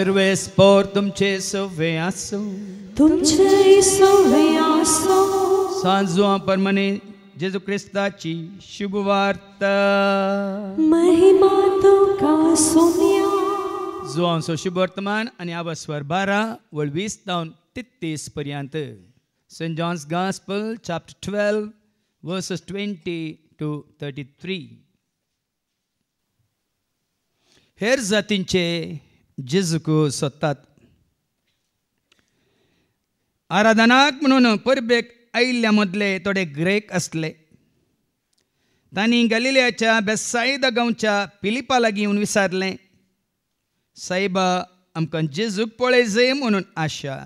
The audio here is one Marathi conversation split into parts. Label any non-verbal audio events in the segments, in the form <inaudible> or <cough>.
सर्वेस पोर तुमचे सोवे आसो तुमचे सोवे आसो सांजवा परमने जेजू क्रिस्ताची शुभवार्ता महिमा का सोनिया जुवांचो शुभ वर्तमान आनी आवास्वर बारा वळ वीस तावन तित्तीस पर्यंत saint John's gospel chapter twelve verses twenty two thirty three हेर जातींचे जिजको सत्तात आराधनाक म्हणून परबेक आयिल्ल्या मदले थोडे ग्रेक आसले तांणी गलिल्याच्या बेसाईद गांवच्या पिलिपा लागीं येवन विचारलें साईबा आमकां जेजूक पळय म्हणून आशा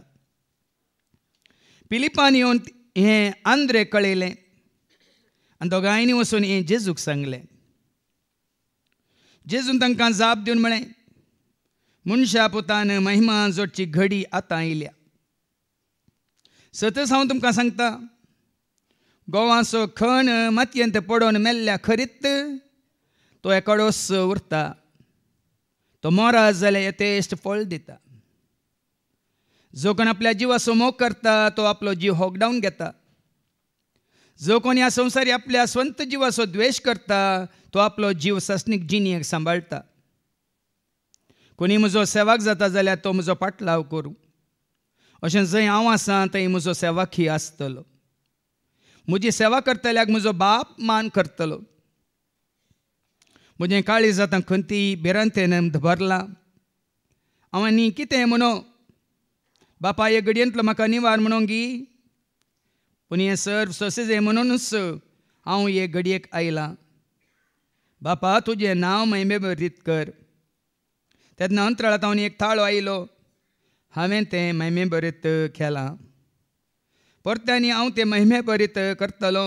पिलिपान येवन हें आंद्रे कळयलें आनी दोगांयनी वचून हें जेजूक सांगलें जेजून तांकां जाप दिवन म्हळें पुतान महिमा जोडची घडी आता आयल्या सतत हांव तुमकां सांगता गोवाचो खण मातयेंत पडोन मेल्ल्या खरीत तो एकडोस उरता तो मोरा जाल्यार यथेश्ट फळ दिता जो कोण आपल्या जिवाचो मोग करता तो आपलो जीव होगडावन घेता जो कोण ह्या संवसारी आपल्या स्वंत जिवाचो द्वेष करता तो आपलो जीव सस्नीक जिणेक सांबाळटा कोणी म्हजो सेवाक जाता जाल्यार तो म्हजो पाटलाव करूं अशें जंय हांव आसा थंय म्हजो ही आसतलो म्हजी सेवा करतल्याक म्हजो बाप मान करतलो म्हजें काळीज आतां खंयती भिरांतेन भरलां हांव न्ही कितें म्हणो बापा हे घडयेंतलो म्हाका निवार म्हणोंक गी पूण हें सर सोसेज हे म्हणूनच हांव हे घडयेक आयलां बापा तुजें नांव मैमे बरीत कर तेन्ना अंतराळात एक थाळो आयलो हांवें ते महिमे बरीत केला परत्यांनी हांव ते महिमे बरीत करतलो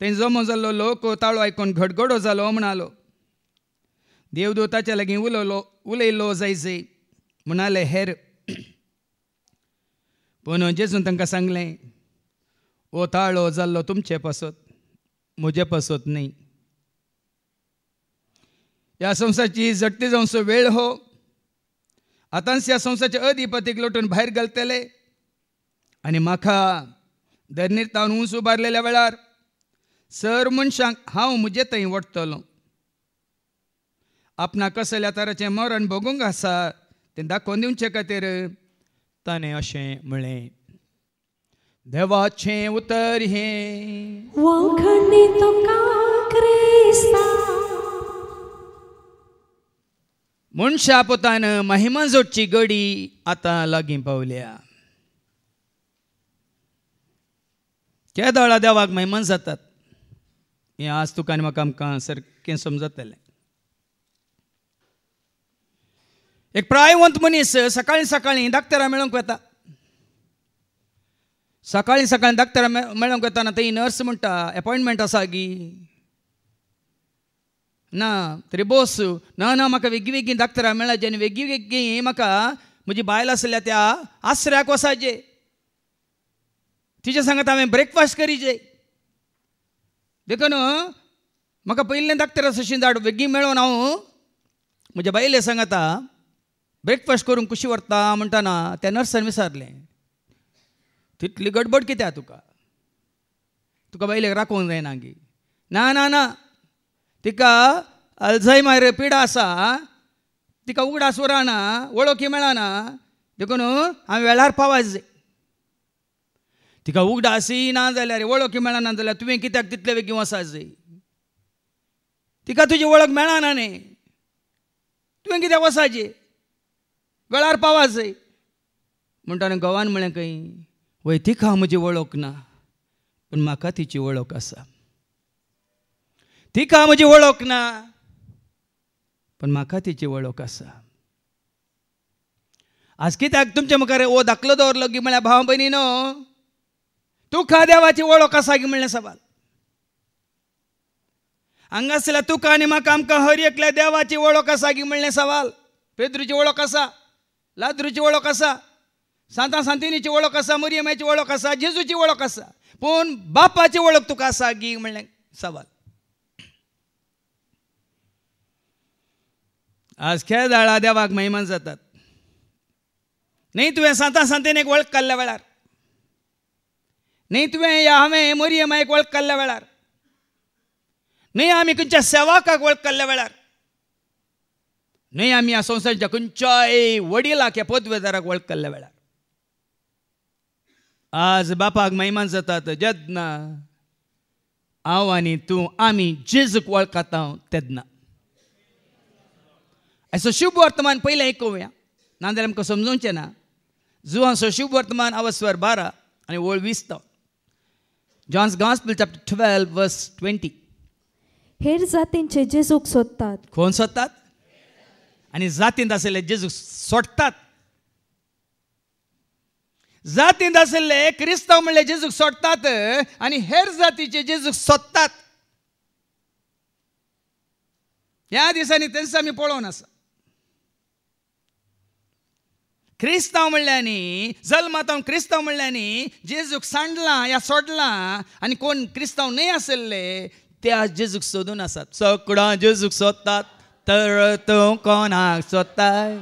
ते जमो जाल्लो लोक ताळो आयकून घडघडो जालो म्हणालो देवदूताच्या लागीं उलयलो उलयलो जायसय म्हणाले हेर पूण जेजून तांकां सांगलें ओ ताळो जाल्लो तुमचे पासत म्हजे पासत न्ही या संसाची झटती सो वेळ हो आतांच ह्या संसाचे अधिपतीक लोटून भायर घालतले आनी म्हाका धरणीर तावन उंच उबारलेल्या वेळार सर मनशांक हांव म्हजे थंय वटतलो आपणा कसल्या तराचें मरण भोगूंक आसा तें दाखोवन दिवचे खातीर ताणें अशें म्हळें देवाचें उतर हें मनशा पोतान जोडची गडी आता लागी पावल्या केदळा देवाक महिमान जातात हें आज तुका आनी म्हाका आमकां समजतलें एक प्रायवंत मनीस सकाळी सकाळीं डाक्टरा मेळोंक वेता सकाळी सकाळीं डाक्टरा मेळोंक वेताना ती नर्स म्हणटा एपॉयंटमेंट आसा गी ना त्रिबोस ना ना म्हाका वेगळी वेगळीं दाखतरा मेळा जेन्ना वेगळी वेगळी म्हाका म्हजी बायल आसल्या त्या आसऱ्याक वसाचे तिचे सांगत हांवें ब्रेकफास्ट करीचे देखून म्हाका पहिले दाखतरा सशीं धाड वेगी मेळोन हांव म्हज्या बायले सांगता ब्रेकफास्ट करूंक कुशी व्हरता म्हणटाना त्या नर्सान विचारलें तितली गडबड कित्या तुका तुका बायलेक राखोवंक जायना गी ना ना ना तिका रे पिडा आसा तिका उगडा सुराना वळखी मेळना देखून हांवें वेळार पावच जाय तिका उगडासी ना जाल्यार वळखी मेळना जाल्यार तुवें कित्याक तितले बेगीन वसाच जाय तिका तुजी वळख मेळना न्ही तुवें कित्याक वसाचें वेळार पावच जाय गवान गोवान म्हळें खंय वैतिक हा म्हजी वळख ना पूण म्हाका तिची वळख आसा तिका म्हजी वळख ना पण म्हाका तिची ओळख आसा आज कित्याक तुमच्या मुखार ओ दाखलो दवरलो की म्हळ्यार भाव भयणी न्हू तुका देवाची ओळख असा की म्हणलें सवाल हांगासल्या तुका आनी म्हाका आमकां हर एकल्या देवाची ओळख आसा की म्हणलें सवाल पेद्रूची ओळख आसा लाद्रूची ओळख आसा सांता सांतिनीची ओळख आसा मरियमेची ओळख आसा जेजूची ओळख आसा पूण बापाची ओळख तुका आसा की म्हणलें सवाल आज खेळ दाळा वाघ महिमान जातात नाही तुवें सांता सांतेन एक वळख काल्ल्या वेळार न्ही तुवें या हांवें मोरये एक वळख काल्ल्या वेळार न्ही आमी खंयच्या सेवाकाक वळख काल्ल्या वेळार न्ही आमी ह्या संसारच्या खंयच्याय वडिलाक ह्या पदवेदाराक वळख काल्ल्या वेळार आज बापाक महिमान जातात जेदना हांव आनी तूं आमी जेजूक वळखता तेदना असं शुभ वर्तमान पहिलं ऐकूया नांदर आमकां समजूचे ना सो शुभ वर्तमान अवस्वर बारा आणि ओळ वीस तो John's gospel chapter twelve verse twenty हेर जातींचे जेजूक सोदतात कोण सोदतात आणि जातींत असलेले जेजूक सोडतात जातींत असलेले क्रिस्तव म्हणले जेजूक सोडतात आणि हेर जातीचे जेजूक सोदतात ह्या दिसांनी त्यांचं आमी पळोवन आसा क्रिस्तांव म्हणल्यानी जल्मातावन क्रिस्तांव म्हणल्यानी जेजूक सांडला या सोडला आनी कोण क्रिस्तांव न्हय आशिल्ले त्या जेजूक सोदून आसात सगळां जेजूक सोदतात तर तूं कोणाक सोदताय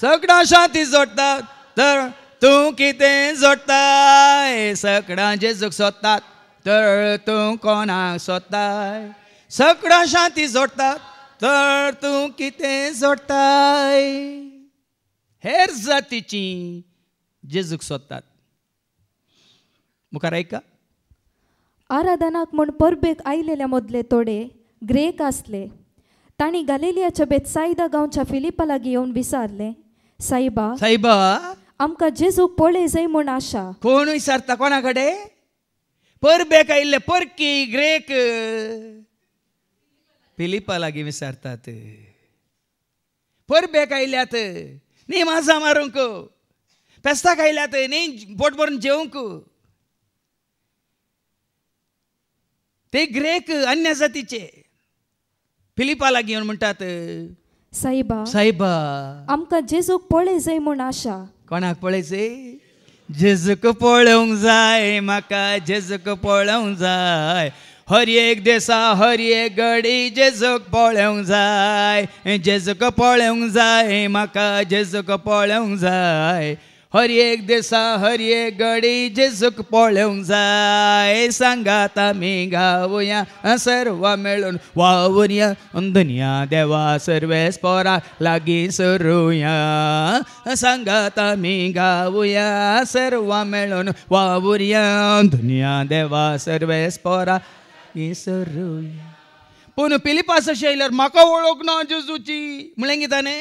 सगळ्या शांती जोडतात तर तूं कितें जोडताय सगळां जेजूक सोदतात तर तूं कोणाक सोदताय सगळ्या शांती जोडतात तर तूं कितें जोडताय हेर जातीची जेजूक सोदतात मुखार आयका आराधनाक म्हूण परबेक आयलेल्या मदले तोडे ग्रेक आसले ताणी बेत साईदा गांवच्या फिलिपा लागी येऊन विचारले साईबा साईबा आमकां जेजूक पळय जाय म्हूण आशा कोण विसारता कोणा कडेन परबेक आयिल्ले परकी ग्रेक फिलिपा लागीं विचारतात परबेक आयल्यात नी mais amaronco. पेस्ता खायल्यात नी बोट भरून జేవుకు ते ग्रेक अन्य जातीचे फिलिपाला घेऊन म्हणतात साईबा साईबा आमकां जेजूक पळय जाय म्हूण आशा कोणाक पळयचय जेजूक पळोवंक जाय म्हाका जेजूक पळोवंक जाय हर एक देसा हर एक गडी जेजूक पळोवंक जाय जेजूक पळोवंक जाय म्हाका जेजूक पळोवंक जाय हर एक देसा हर एक गडी जेजूक पळोवंक जाय सांगात आमी गावया सर्व मेळून वावरया दुनिया देवा सर्वे स्पोरा लागीं सरुया सांगात आमी गावया सर्व मेळून वावरया दुनिया देवा सर्वेस पोरा पण போன பிலிப்பாச म्हाका वळख ना जेजूची म्हळें किताने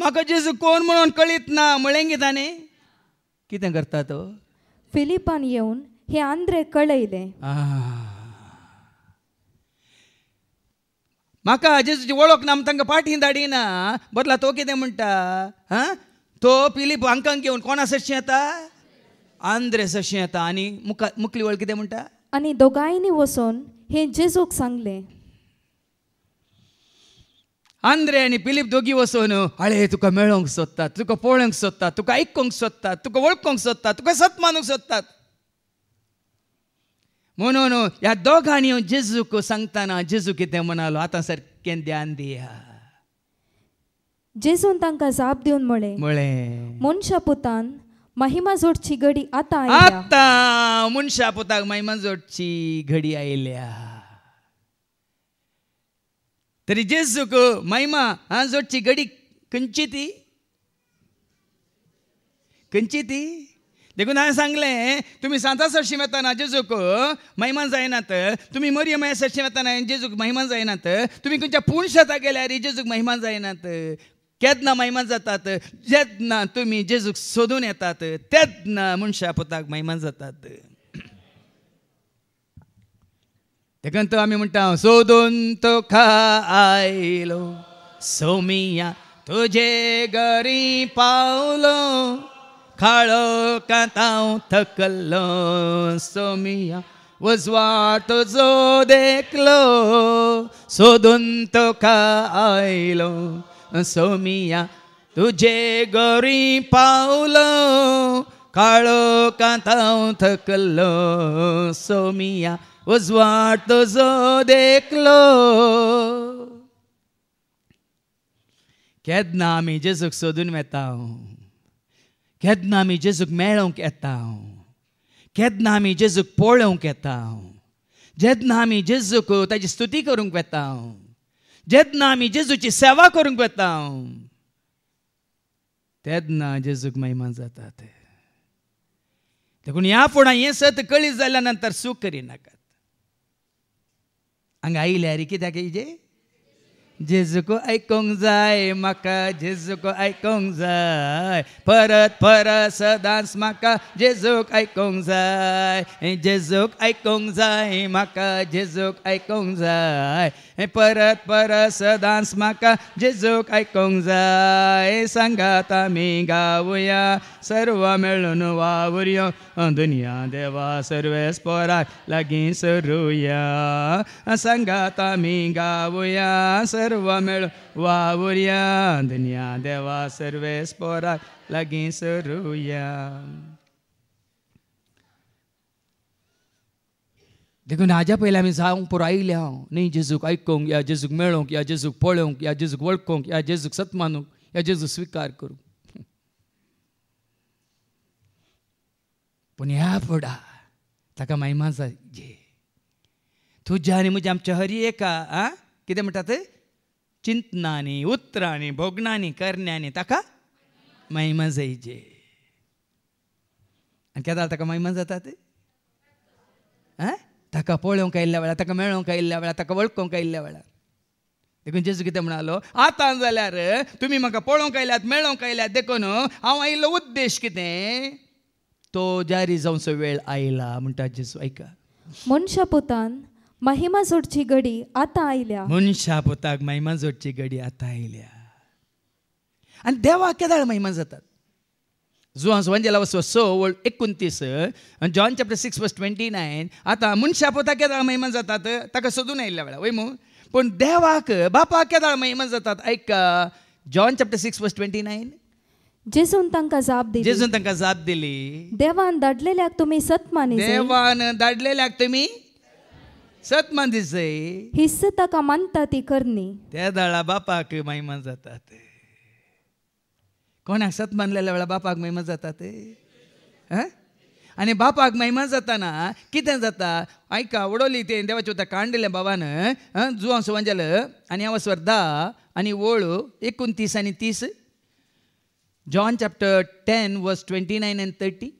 म्हाका जेजू कोण म्हणून कळीत ना म्हळें किताने कितें करता तो फिलिपान येवन हे आंद्रे कळयले म्हाका जेजूची वळख ना तांकां पाठी धाडिना बदला तो कितें म्हणटा तो पिलीप हांकां घेवन कोणा सशें येता आंद्रे सशें येता आनी मुखा मुखली वळ कितें म्हणटा आणि दोगांयनी वसोन हे जेजूक सांगले आंद्रे आणि पिलीप दोघी वसोन अळे तुका मेळोंक सोदतात तुका पळोवंक सोदतात तुका आयकूंक सोदतात तुका वळखूंक सोदतात तुका सत मानूंक सोदतात म्हणून ह्या दोघांनी जेजूक सांगताना जेजू कितें म्हणालो आतां सारकें ध्यान दिया जेजून तांकां जाप दिवन म्हळें म्हळें मनशा पुतान महिमा जोडची घडी आता आयल्या. आता मुनशा पोताक जोडची घडी आयल्या तरी जेजूक महिमा हा जोडची घडी खंयची ती खंयची ती देखून हांवें सांगलें तुमी सांता सरशीं वेताना जेजूक महिमा जायनात तुमी मरियम सरशी सरशीं वेताना जेजूक महिमा जायनात तुमी खंयच्या पूण शेतां गेल्यार जेजूक महिमा जायनात केदना महिमा जातात जेदना तुम्ही जेजूक सोदून येतात तेदना मनशा पुताक महिमा जातात तेकंत आम्ही म्हणटा सोदून तो आयलो सोमिया तुझे घरी पावलो खाळो कांताव थकल्लो सोमिया उजवा तुझो देखलो सोदून तो आयलो सोमिया तुझे गोरी पाऊल काळो कांताव थकलो सोमिया उजवाड तुझो देखलो केदना आमी जेजूक सोदून येता केदना आमी जेजूक मेळोक येता केदना आमी जेजूक पळोवंक येता जेदना आमी जेजूक ताजी स्तुती करूंक येता जेदना आम्ही जेजूची सेवा करूंक वेता हांव तेदना जेजूक महिमा जाता ते देखून ह्या फुडा हें सत कळीत जाल्या नंतर सूख करिनाकात हांगा रे कित्याक जे jizku ai kong zai maka jizku ai kong zai parat paras dance maka jizku ai kong zai jizku ai kong zai maka jizku ai kong zai parat paras dance maka jizku ai kong zai sangata mi gavya sarva melunu vavuryo duniya deva sarvespora lagin suruya sangata mi gavya sarva सर्व मेळ वावुर्या दुनिया देवा सर्वे स्पोरा लागीं सरुया देखून हाज्या पयलीं आमी जावंक पुरो आयल्या हांव न्ही जेजूक आयकूंक या जेजूक मेळोंक या जेजूक पळोवंक या जेजूक वळखूंक या जेजूक सत्मानूंक या जेजूक स्विकार करूंक पूण ह्या फुडा ताका महिमा जाय तुज्या आनी म्हज्या आमच्या हरी एका आ कितें म्हणटा तें चिंतनाने उत्तराने भोगणाने करण्याने ताका महिमा जायचे आणि केदा ताका महिमा जाता ते आं ताका पळोवंक आयिल्ल्या वेळार ताका मेळोवंक आयिल्ल्या वेळार ताका वळखूंक आयिल्ल्या वेळार देखून जेजू कितें म्हणालो आतां जाल्यार तुमी म्हाका पळोवंक आयल्यात मेळोवंक आयल्यात देखून हांव आयिल्लो उद्देश कितें तो जारी जावचो वेळ आयला म्हणटा जेजू आयका मनशा पुतान महिमा जोडची घडी आता आयल्या म्हणून पोताक महिमा जोडची घडी आता आयल्या आणि देवा केदाळ महिमा जातात जुआस वंजेला वसव स वर्ल्ड एकोणतीस आणि John chapter six verse twenty nine आतां म्हूण शापोता केदाळ महिमा जातात ताका सोदून आयिल्ल्या वेळा वय मू पूण देवाक बापा केदाळ महिमा जातात ऐका John chapter six verse twenty nine जेसून तांकां जाप दिली जेसून तांकां जाप दिली देवान दाडलेल्याक तुमी सत देवान दाडलेल्याक तुमी सत म्हणजे जाई हिस्सा मानता ती करनी त्या दळा बापाक महिमा जाता ते कोणाक सत मानलेल्या वेळा बापाक महिमा जाता ते आणि बापाक महिमा जाताना कितें जाता आयका उडोली ते देवाचे उदक कांडिल्लें बाबान जुवां सुवांजेल आनी हांव स्वर्धा आनी ओळू एकुणतीस आनी तीस John chapter ten verse twenty nine and thirty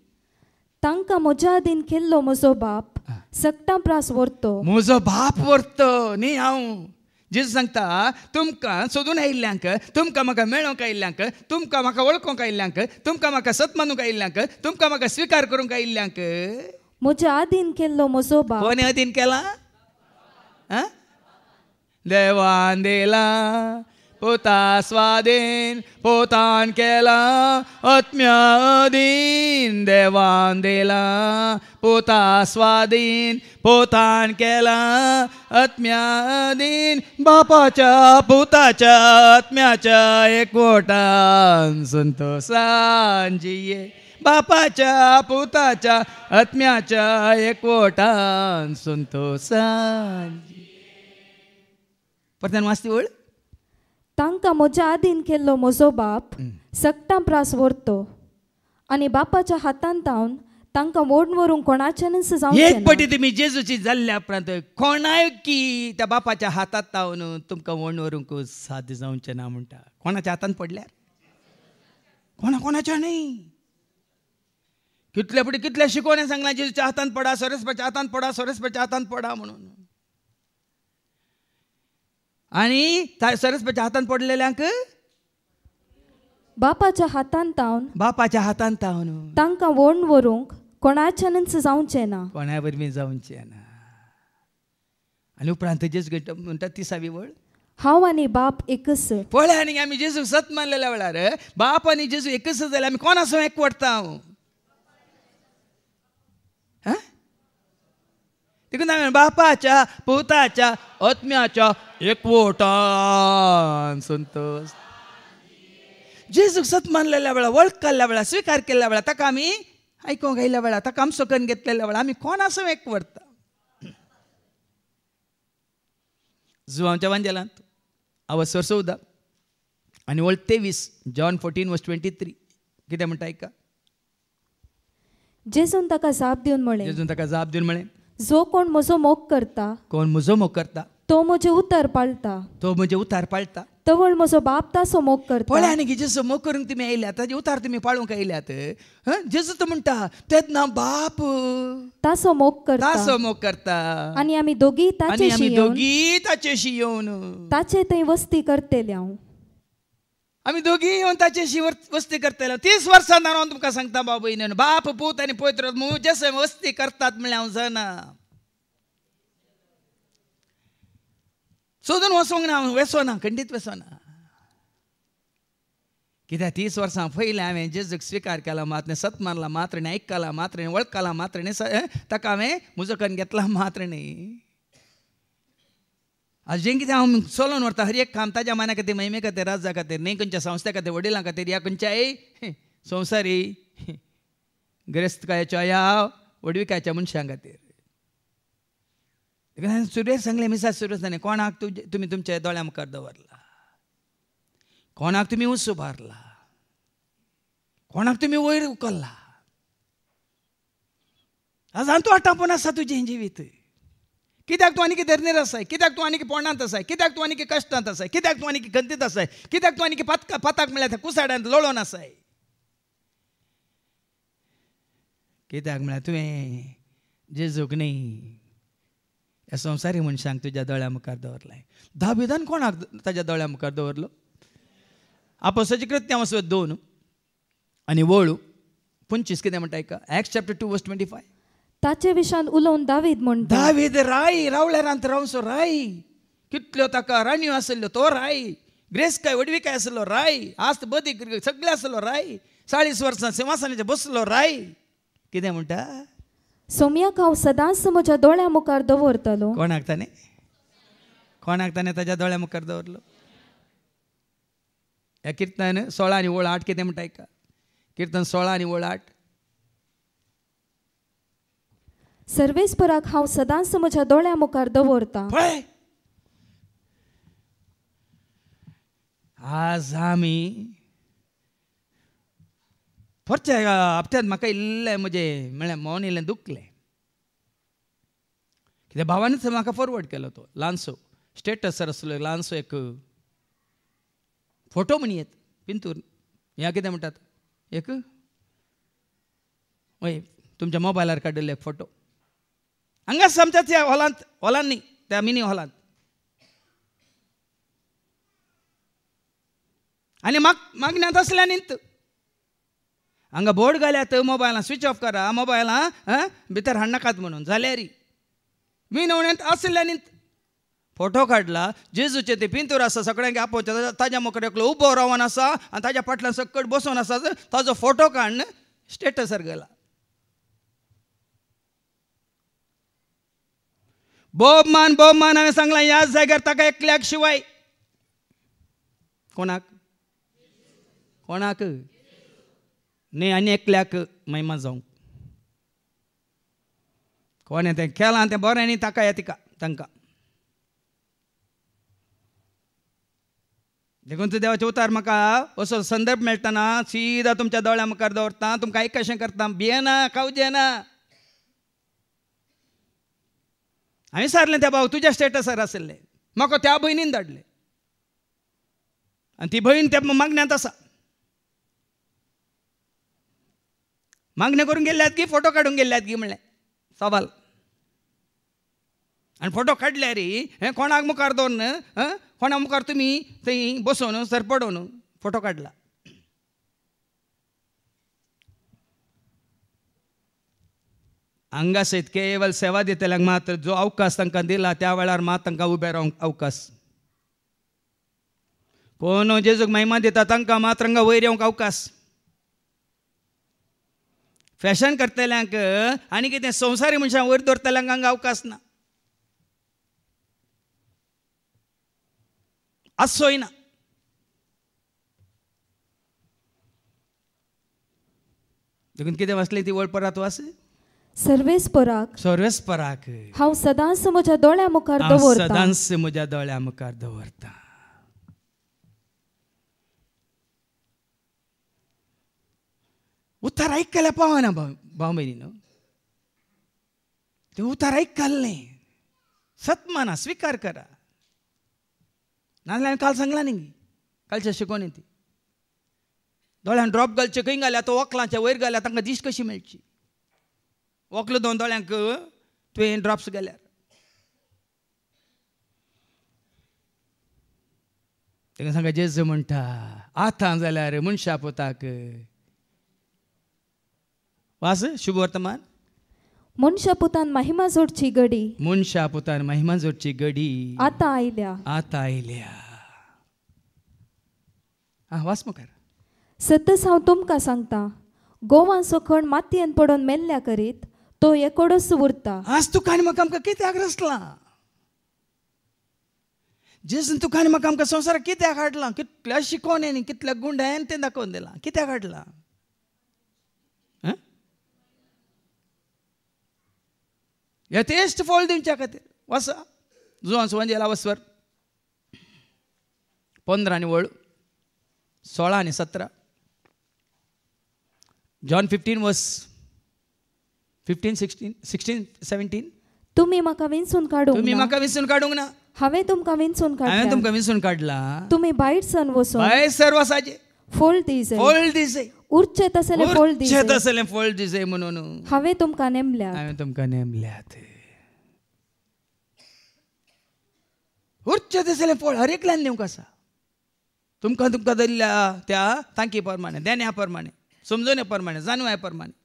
तांकां म्हज्या आदीन केल्लो म्हजो बाप सकटां प्रास व्हरतो म्हजो बाप व्हरतो न्ही हांव जेजू सांगता तुमकां सोदून आयिल्ल्यांक तुमकां म्हाका मेळोंक आयिल्ल्यांक तुमकां म्हाका वळखूंक आयिल्ल्यांक तुमकां म्हाका सत मानूंक आयिल्ल्यांक तुमकां म्हाका स्विकार करूंक आयिल्ल्यांक म्हज्या आदीन केल्लो म्हजो बाप कोणी आदीन केला देवान दिला पोता स्वादीन पोतान केला आत्म्यादीन देवान दिला पोता स्वादीन पोतान केला आत्म्या बापाच्या पुताच्या आत्म्याच्या एकवटान संतोषांजिये बापाच्या पुताच्या आत्म्याच्या एकवटान सांजी परत्यान वाचती ओळ तांकां म्हज्या आदीन केल्लो म्हजो बाप सक्तां प्रास व्हरतो आनी बापाच्या हातान धावन तांकां मोडून व्हरूंक कोणाच्यानच जावं एक पटी तुमी जेजूची जाल्ल्या उपरांत कोणाय की त्या बापाच्या हातांत तावून तुमकां वण व्हरूंक साद जावचें ना म्हणटा कोणाच्या हातान पडल्यार कोणा कोणाच्या न्ही कितले पटी कितले शिकोवणें सांगलां जेजूच्या हातान पडा सोरेसपाच्या हातान पडा सोरेसपाच्या हातान पडा म्हणून आणि सरस्वतीच्या हातान पडलेल्यांक बापाच्या हातान तावन बापाच्या हातान तावन तांकां वण व्हरूंक कोणाच्यानच जावचें ना कोणा वरवीं जावचें ना आनी उपरांत जेस म्हणतात म्हणटा सावी वळ हांव आनी बाप एकच पळय आनी आमी जेसू सत मानलेल्या वेळार बाप आनी जेजू एकच जाल्यार आमी कोणासो एकवटता हांव तिकडून बापाच्या पुताच्या आत्म्याच्या एकवोटान संतोष जे सत मानलेल्या वेळा वळखल्या वेळा स्वीकार केल्या वेळा ताका आम्ही आयकोंक गेल्या वेळा ताका आमी सकन घेतलेल्या वेळा आम्ही कोण असं एक व्हरता जुवांच्या वांजेलांत आवाज सर चवदा आनी वळ तेवीस John fourteen verse twenty three कितें म्हणटा आयका जेजून ताका जाप दिवन म्हळें जेजून ताका जाप दिवन म्हणे जो कोण म्हजो मोग करता कोण म्हजो मोग करता तो मुझे उतार पाळता तो मुझे उतार पाळता तवळ म्हजो बाप तासो मोग करता पळय आनी जेजू मोग करून तुमी आयल्यात ताजे उतार तुमी पाळूंक आयल्यात जेजू तो म्हणटा ना बाप तासो मोग करता तासो मोग करता आनी आमी दोगी ताचेशी दोगी ताचेशी येवन ताचे थंय वस्ती करते हांव आम्ही दोघी येऊन त्याच्याशी वस्ती करतालो तीस वर्षांना राहून हांव सांगता भाव बाप पूत आनी मु जसे वस्ती करतात म्हणल्यार हांव जाणा सोदून वचोंक ना हांव वेसोना खंडीत ना कित्याक तीस वर्सां पयलें हांवें जेजूक स्विकार केला मात्र सत मारला मात्र आयकला मात्र वळखला मात्र ताका हांवें मुजकन कन घेतला मात्र अशें कितें हांव सोलून व्हरता हर एक काम ताच्या माना खातीर महिमे खातीर राजा खातीर न्ही खंयच्या संस्था खातीर वडिलां खातीर ह्या खंयच्याय संवसारी ग्रेस्तकायेच्या या व्हडविकायच्या मनशां खातीर एका हांवें सुरेश सांगलें मिसास सुरेश आस जालें कोणाक तुजें तुमी तुमच्या दोळ्या मुखार दवरला कोणाक तुमी उत्सूबारला कोणाक तुमी वयर उकोल्ला आज आमचो आटापून आसा तुजें जिवीत कित्याक तूं आनी धरणेर आसाय कित्याक तूं आनी पोंडांत आसाय कित्याक तूं आनी कश्टांत आसाय कित्याक तूं आनी गंतीत आसाय कित्याक तूं आनी पातका पाताक म्हळ्यार कुसाड्यांत लोळोन आसाय कित्याक म्हळ्यार तुवें जेजूक न्ही ह्या संवसारी मनशांक तुज्या दोळ्या मुखार दवरलाय धा विधान कोणाक ताज्या दोळ्या मुखार दवरलो आपोसाची कृत्य वचत दोन आनी वळू पंचवीस कितें म्हणटा एक Acts chapter two verse twenty five ताचे विशान उलोवन दावीद म्हणटा दावीद राई रांत रावचो राई कितल्यो ताका राणयो आसल्यो तो राई ग्रेस काय काय आसलो राय आस्त बदी सगळे आसलो राय चाळीस वर्सां सिंहासनाचेर बसलो राय कितें म्हणटा सोम्याक हांव सदांच म्हज्या दोळ्या मुखार दवरतलो कोणाक ताणें कोणाक ताणें ताज्या दोळ्या मुखार दवरलो ह्या किर्तन सोळा आनी ओळ आठ कितें म्हणटा आयका किर्तन सोळा आनी ओळ आठ सर्वेस पराक हांव सदांच म्हज्या दोळ्या मुखार दवरतां पळय आज आमी फरचे हप्त्यांत म्हाका इल्लें म्हजे म्हळ्यार मोन इल्लें दुखलें कित्याक भावानच म्हाका फॉरवर्ड केलो तो ल्हानसो सर आसलो ल्हानसो एक फोटो म्हण येत पिंतूर ह्या कितें म्हणटात एक तुमच्या मोबायलार काडिल्ले एक फोटो ಹಂಗೆ समजा ಹೊಲಾಂತ ಹೊಲಾನ್ನಿ त्या मिनी मिनी आनी मग मागण्यात ना असल्या निंत हांगा बोर्ड घाल्यात मोबायला स्विच ऑफ करा मोबायला भितर हाडनाकात म्हणून री मी नवण्यात आसल्या निंत फोटो काढला जेजूचे ते पिंतूर असा सगळ्यांक आपोवचे ताज्या मुखार एकलो उबो रावन आसा आनी ताज्या फाटल्यान सकट बसून असा ताजो फोटो काडून स्टेटसार गेला बोबमान बोबमान हांवें सांगलां ह्या जाग्यार ताका एकल्याक शिवाय कोणाक कोणाक न्ही आनी एकल्याक महिमा जावंक कोणें तें केलां तें बरें न्ही ताका या तिका तांकां देखून तूं देवाचे उतार म्हाका असो संदर्भ मेळटना सिदा तुमच्या दोळ्या मुखार दवरता तुमकां एक कशें करता भियेना कावजेना हांवें सारलें त्या भाऊ तुज्या स्टेटसार आसले म्हाका त्या भयणीन धाडले आनी ती भयण त्या मागण्यांत आसा मागणे करून गेल्ल्यात की फोटो काडून गेल्ल्यात की म्हणलें सवाल आनी फोटो काडल्या रे हे कोणाक मुखार दोन कोणा मुखार तुमी थंय बसोवन पडोवन फोटो काडला केवळ सेवा सेवा मात्र जो अवकाश तांकां दिला त्या वेळार मात तांकां उबे रावंक अवकाश कोण जेजूक महिमा दिता तांकां मात हांगा वयर येवंक अवकाश फॅशन करतल्यांक आनी कितें संवसारी मनशांक वयर दवरतल्यांक हांगा अवकाश ना आसोय ना देखून कितें वाचलें ती परत वाच सर्वेस्पराक सर्वेस्पराक सर्वेस पराक हांव सदांच म्हज्या दोळ्या मुखार दवरता दवरतां सदांच म्हज्या दोळ्या मुखार दवरता उतार ऐकल्या पावना भाऊ भाव न्हू ते उतार ऐकल्लें सत्माना स्वीकार करा नाजाल्यार काल सांगला न्ही कालच्या शिकोवणी ती दोळ्यान ड्रॉप घालचे खंय घाल्या तो वकलांच्या वयर घाल्या तांकां दीश कशी मेळची व्हंकलो दोन दोळ्यांक तुवें ड्रॉप्स गेल्यार तेका सांगा जेज म्हणटा आतां जाल्यार मनशा पोताक वास शुभ वर्तमान मनशा पुतान महिमा जोडची गडी मनशा पुतान महिमा जोडची गडी आता आयल्या आता आयल्या आ वास मुखार सतस हांव तुमकां सांगता गोवान खण मातयेन पडोन मेल्ल्या करीत तो एकोडस उरता आज तुकान म्हाका आमकां कित्याक रचलां जेजून तुकान म्हाका आमकां संसार कित्याक हाडलां कितल्या शिकोवन येणी कितल्या गुंडायन तें दाखोवन दिला कित्याक हाडलां यथेश्ट फोल दिवच्या खातीर वसा जो सुवान जेला वसवर पंदरा आनी वळ सोळा आनी सतरा John fifteen verse fifteen sixteen sixteen seventeen तुम्ही म्हाका विंचून काडूंक तुमी ना. म्हाका विसरून काडूंक ना हांवें तुमकां विंचून हांवें काडल्या तुमकां विसरून काडला तुमी भायर सण वसून भायर सर वसाचे फोल्ड दिजे फोल्ड दिजे उरचे तसले फोल्ड दिजे उर्चेत असले फोल्ड दिजे म्हणून हांवें तुमकां नेमल्या हांवें तुमकां नेमल्यात उरचे तसले फोल्ड हर एकल्यान नेमक कसा तुमकां तुमकां दिल्ल्या त्या तांकी प्रमाणे देण्या प्रमाणे समजोवण्या प्रमाणे जाणव्या प्रमाणे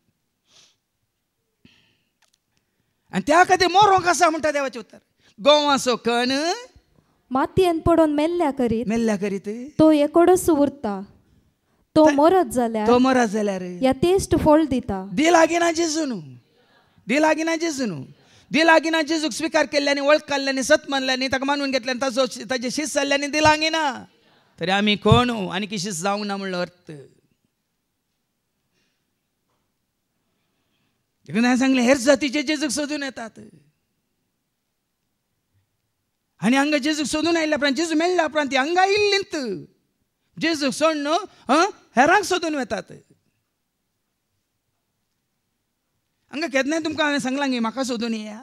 आनी त्या खातीर मोरोंक आसा म्हणटा देवाचें उतर गोवासो कण मातयेन पडोन मेल्ल्या करीत मेल्ल्या करीत तो एकोडोच उरता तो मरत जाल्यार तो मरत जाल्यार टेस्ट फोल्ड दिता दी लागिना जेजू न्हू दी लागिना जेजू न्हू दी लागिना जेजूक स्वीकार केल्ल्यानी वळख सत मानल्यानी ताका मानून घेतल्याने ताजो ताजे शिस्त झाल्याने दी लागिना तरी आम्ही कोण आणि किशीस जावंक ना म्हणलं अर्थ नाही सांगले हेर जातीचे जेजूक सोदून येतात आणि अंग जेजूक सोदून आयल्या उपरांत जेजू मेळ्ळ्या उपरांत ती हांगा इल्लींत जेजूक सोड न्हू हेरांक सोदून येतात हांगा केन्नाय तुमकां हांवें सांगलां गे म्हाका सोदून येया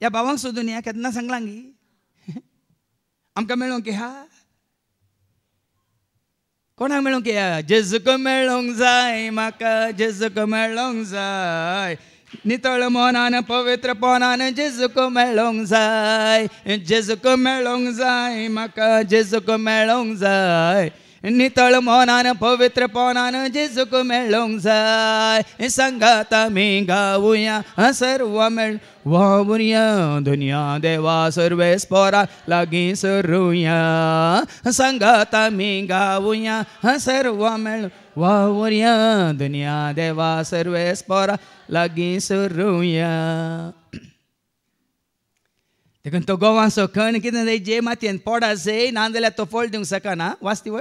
ह्या भावांक सोदून या केन्ना सांगलां गी आमकां मेळोंक हा कोणाक मेळोंक या जेजूक मेळोंक जाय म्हाका जेजूक मेळोंक जाय नितळ मोनान पवित्र पोनान जेजूक मेळोंक जाय जेजूक मेळोंक जाय म्हाका जेजूक मेळोंक जाय नितळ मोनान पवित्र पोनान जेजूक मेळोंक जाय सांगात आमी गावुया सर्व मेळ वावुर्या दुनिया देवा सर्वे स्पोरा लागी सरुया सांगात आमी गावुया सर्व मेळ वाहुर्या दुनिया देवा सर्वेस पोरा लागीं सुरुया देखून तो गोवांचो खण कितें जाय जे मातयेन पोडा जाय जाल्यार तो फळ दिवंक शकना वाचतीवळ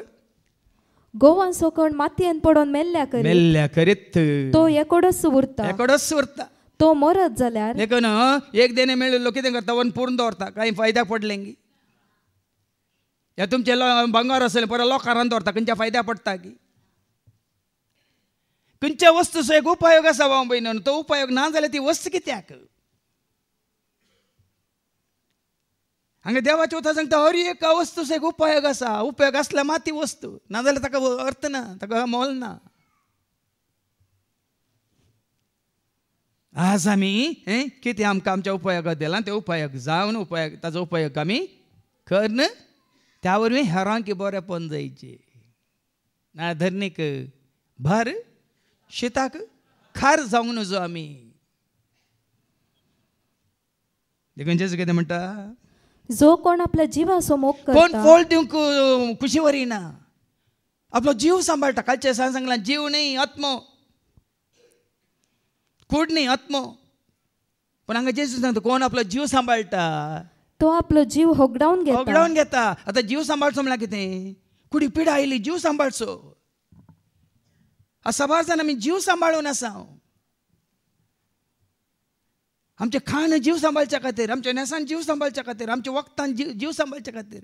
गोवान सोकण मातयेन पडोन मेल्ल्या करीत मेल्ल्या करीत तो एकोडस उरता एकोडस उरता तो मरत जाल्यार देखून एक देणे लोक कितें करता वन पुरून दवरता कांय फायद्याक पडलेंगी हे तुमचे बंगार आसले परत लोकारान दवरता खंयच्या फायद्या पडटा की खंयच्या वस्तूचो एक उपयोग आसा भाव भयण तो उपयोग ना जाल्यार ती वस्त कित्याक हांगा देवाच्या वता सांगता हरी एक वस्तूचो एक उपयोग आसा उपयोग आसल्या माती वस्तू ना जाल्यार ताका अर्थ ना ताका मोल ना आज आमी हे कितें आमकां आमच्या उपयोगाक दिलां ते उपयोग जावन उपयोग ताचो उपयोग आमी करन त्या वरवीं हेरांक बरेंपण जायचे ना धरणीक भर शेताक खार जावंक नजो आमी देखून कितें म्हणटा जो कोण आपल्या जिवा मोग कोण फोल दिवंक कुशीवर येना आपलो जीव सांबाळटा कालच्या सांग सांगला जीव न्ही आत्मो कूड न्ही आत्मो पण हांगा जेजू सांगता कोण आपलो जीव सांबाळटा तो आपलो जीव होगडावन घेता होगडावन घेता आतां जीव सांबाळचो म्हणल्यार कितें कुडी पिडा आयली जीव सांबाळचो हा मी जीव सांबाळून असा आमचे खाण जीव सांभाळच्या खातीर आमच्या नेसान जीव सांभाळच्या खातीर आमच्या वखदान जीव जीव सांभाळच्या खातीर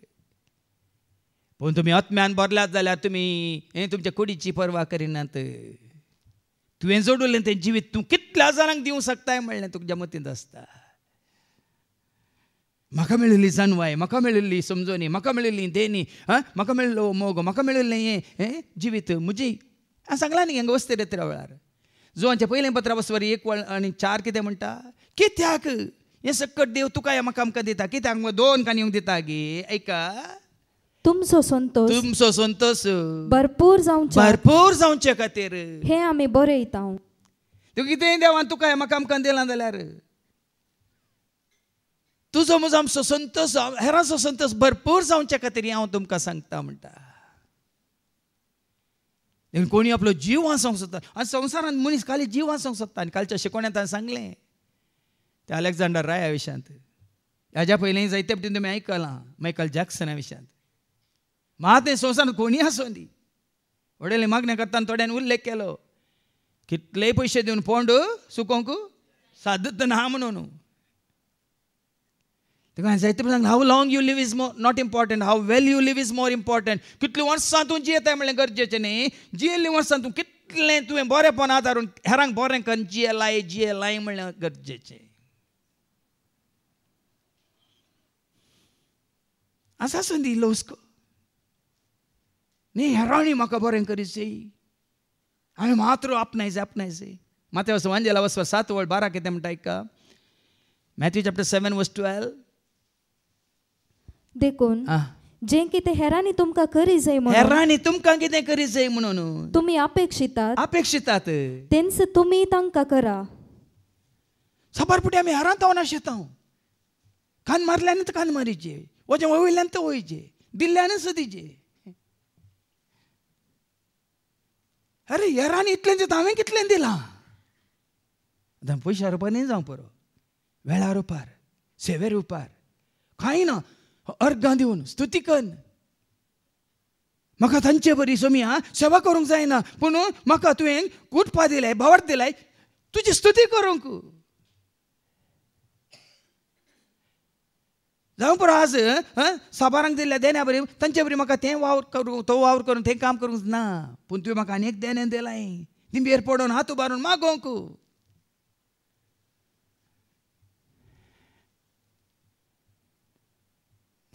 पूण तुम्ही आत्म्यान भरल्यात जाल्यार तुम्ही हे तुमच्या कुडीची पर्वा करिनात तुवें जोडुलें ते जिवीत तूं कितल्या जाणांक दिवंक शकताय म्हणलें तुज्या मतींत आसता म्हाका मेळिल्ली जानवाय म्हाका मेळिल्ली समजोनी म्हाका मेळिल्ली देनी आं म्हाका मेळिल्लो मोग म्हाका मेळिल्लें हें जिवीत म्हजी सांगलां न्ही हंगा रे त्या वेळार जो हांचे पयलें पत्रा बसवर एक वळ आनी चार कितें म्हणटा कित्याक हें सकट देव तुका म्हाका आमकां दिता कित्याक दोन कान येवंक दिता गे आयका तुमचो संतोष तुमचो संतोष भरपूर जावचे भरपूर जावचे खातीर हे आमी बरयता तुका कितेंय देवान तुका म्हाका आमकां दिलां जाल्यार तुजो म्हजो आमचो संतोष हेरांचो संतोष भरपूर जावचे खातीर हांव तुमकां सांगता म्हणटा इवन कोणी आपलो जीव वाचवू सोदता आणि संसारात मनीस खाली जीव वाचवू सोदता आणि कालच्या शिकवण्यात ताणें सांगलें ते अलेक्झांडर राय विशयांत याच्या पयलीं जायते पटीन तुमी आयकलां मायकल जॅक्सना महा महाते संसार कोणी आसूं दी मागण्या करताना थोड्यान उल्लेख केलो कितले पैसे देऊन पोंड सुकोंक साधत ना म्हणून जायते how long you live is not important how well you live is more important कितली वर्सां तूं जियेताय म्हणलें गरजेचें न्ही तू कितले तूं कितलें तुवें बरेंपण आदारून हेरांक बरें लाय जिये जियेलाय म्हणलें गरजेचें आसा संदी लोस्को न्ही म्हाका बरें हांवें मात्र आपणायजे माथ्या वांजेला सात वळ बारा के म्हणटा आयका मॅथ्यू सेवन देखून जें कितें हैरानी तुमका करी जाय म्हणून हेरांनी तुमकां कितें करी जाय म्हणून तुम्ही अपेक्षितात अपेक्षितात तेंस तुम्ही तंका करा सबर साबार आम्ही आमी हेरांत ना शेतांव कान तर कान मारिचे वजें वयल्यान तर वयचे दिल्ल्यानच दिचे अरे हेरानी इतलें दिता हांवें कितलें दिलां आतां पयशे हाडपाक न्ही जावं परो वेळार उपार सेवेर उपार कांय ना अर्घां दिवन स्तुती स्तुतीकन म्हाका तांचे बरी सोमी हा सेवा करूंक जायना पूण म्हाका तुवें उठपा दिलाय भावार दिलाय तुजी स्तुती करूंक जावं पुरो आज साबारांक दिल्ल्या देण्या बरी तांचे बरी म्हाका तें वावर करूं तो वावर करून तें काम करूंक ना पूण तुवें म्हाका आनी एक देणें दिलाय दिंबेर पडून हात उबारून मागोवंक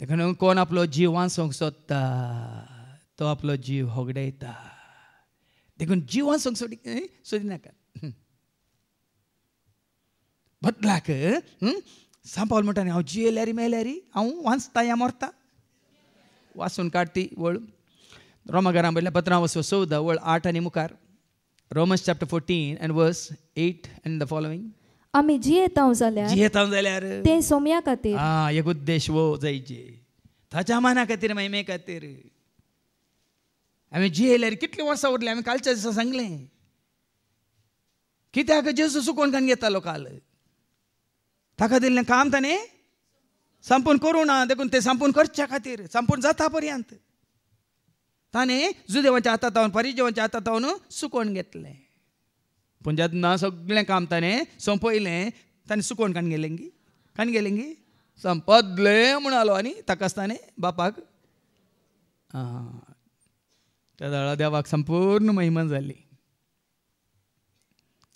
देखून कोण आपलो जीव वाचोंक सोदता तो आपलो जीव होगडयता देखून जीव वाचोंक सोडी सोदिनाका बदलाक सांग पावल म्हणटा न्ही हांव जियेल्या रे मेल्या रे हांव वाचता या मरता वाचून काडटी वळ रोमागारां वयल्या पत्रां वसो चवदा वळ आठ आनी मुखार Romans chapter fourteen and verse eight and the following आमी जियेतांव जाल्यार जियेतांव जाल्यार ते सोम्या खातीर आ एक उद्देश वो जायचे ताच्या मना खातीर महिमे खातीर आमी जियेल्यार कितलीं वर्सां उरली आमी कालच्या दिसा सांगलें कित्याक जेजू सुकोन कान घेतालो काल ताका दिल्लें काम ताणें संपून करूं ना देखून तें संपून करच्या खातीर संपून जाता पर्यंत ताणें जुदेवाच्या हातात पावन परिजेवाच्या हातात पावन सुकोन घेतलें पूण जेन्ना सगळें काम ताणें सोंपयलें ताणें सुकोवन काण गेलेंगी काण गेलेंगी संपदलें म्हूण आलो आनी आसता न्ही बापाक आं त्या दळा देवाक संपूर्ण महिमा जाली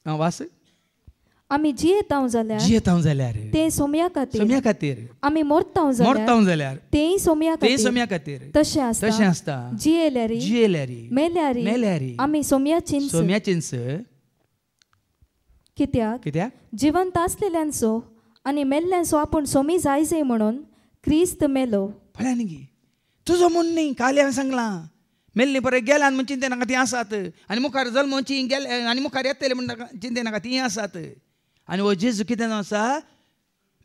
आं वास आमी जियेतांव जाल्यार जियेतांव जाल्यार तें सोम्या खातीर सोम्या खातीर आमी मोरतांव जाल्यार मोरतांव जाल्यार तेंय सोम्या खातीर तेंय सोम्या खातीर तशें आसता तशें आसता जियेल्यारी जियेल्यारी मेल्यारी मेल्यारी आमी सोम्या चिंच सोम्या कित्याक कित्याक जिवंत असलेल्यांसो आणि मेल्ल्यांचो आपण सोमी जायजे म्हणून क्रिस्त मेलो पळयान गे तुजो म्हूण न्ही काल हांवें सांगलां मेल्ली परत गेल्यान म्हूण चिंते नाका ती आसात आनी मुखार जल्म गेले आनी मुखार येतले म्हण चिंते नाका ती आसात आनी हो जेजू कितें आसा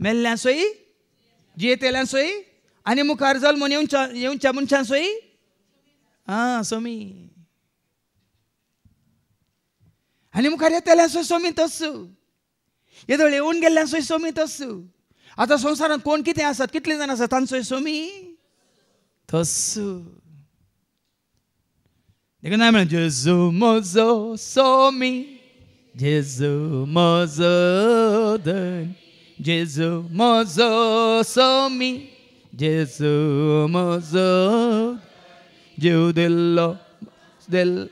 मेल्ल्यांसोय जियेतेल्यांसोय आनी मुखार जल्म येवच्या येवच्या मनशांसोय आं सोमी అని కార్యతలు सोमीत येदो येवन गेल्ल्यांचोय सोमीत असू आतां संवसारांत कोण कितें आसात कितले जाण आसात तांचोय सोमी तसू देखून हांवें म्हणलें जेजू म्हजो सोमी जेजू म्हजो धन जेजू म्हजो सोमी जेजू म्हजो जेव दिल्लो दिल्लो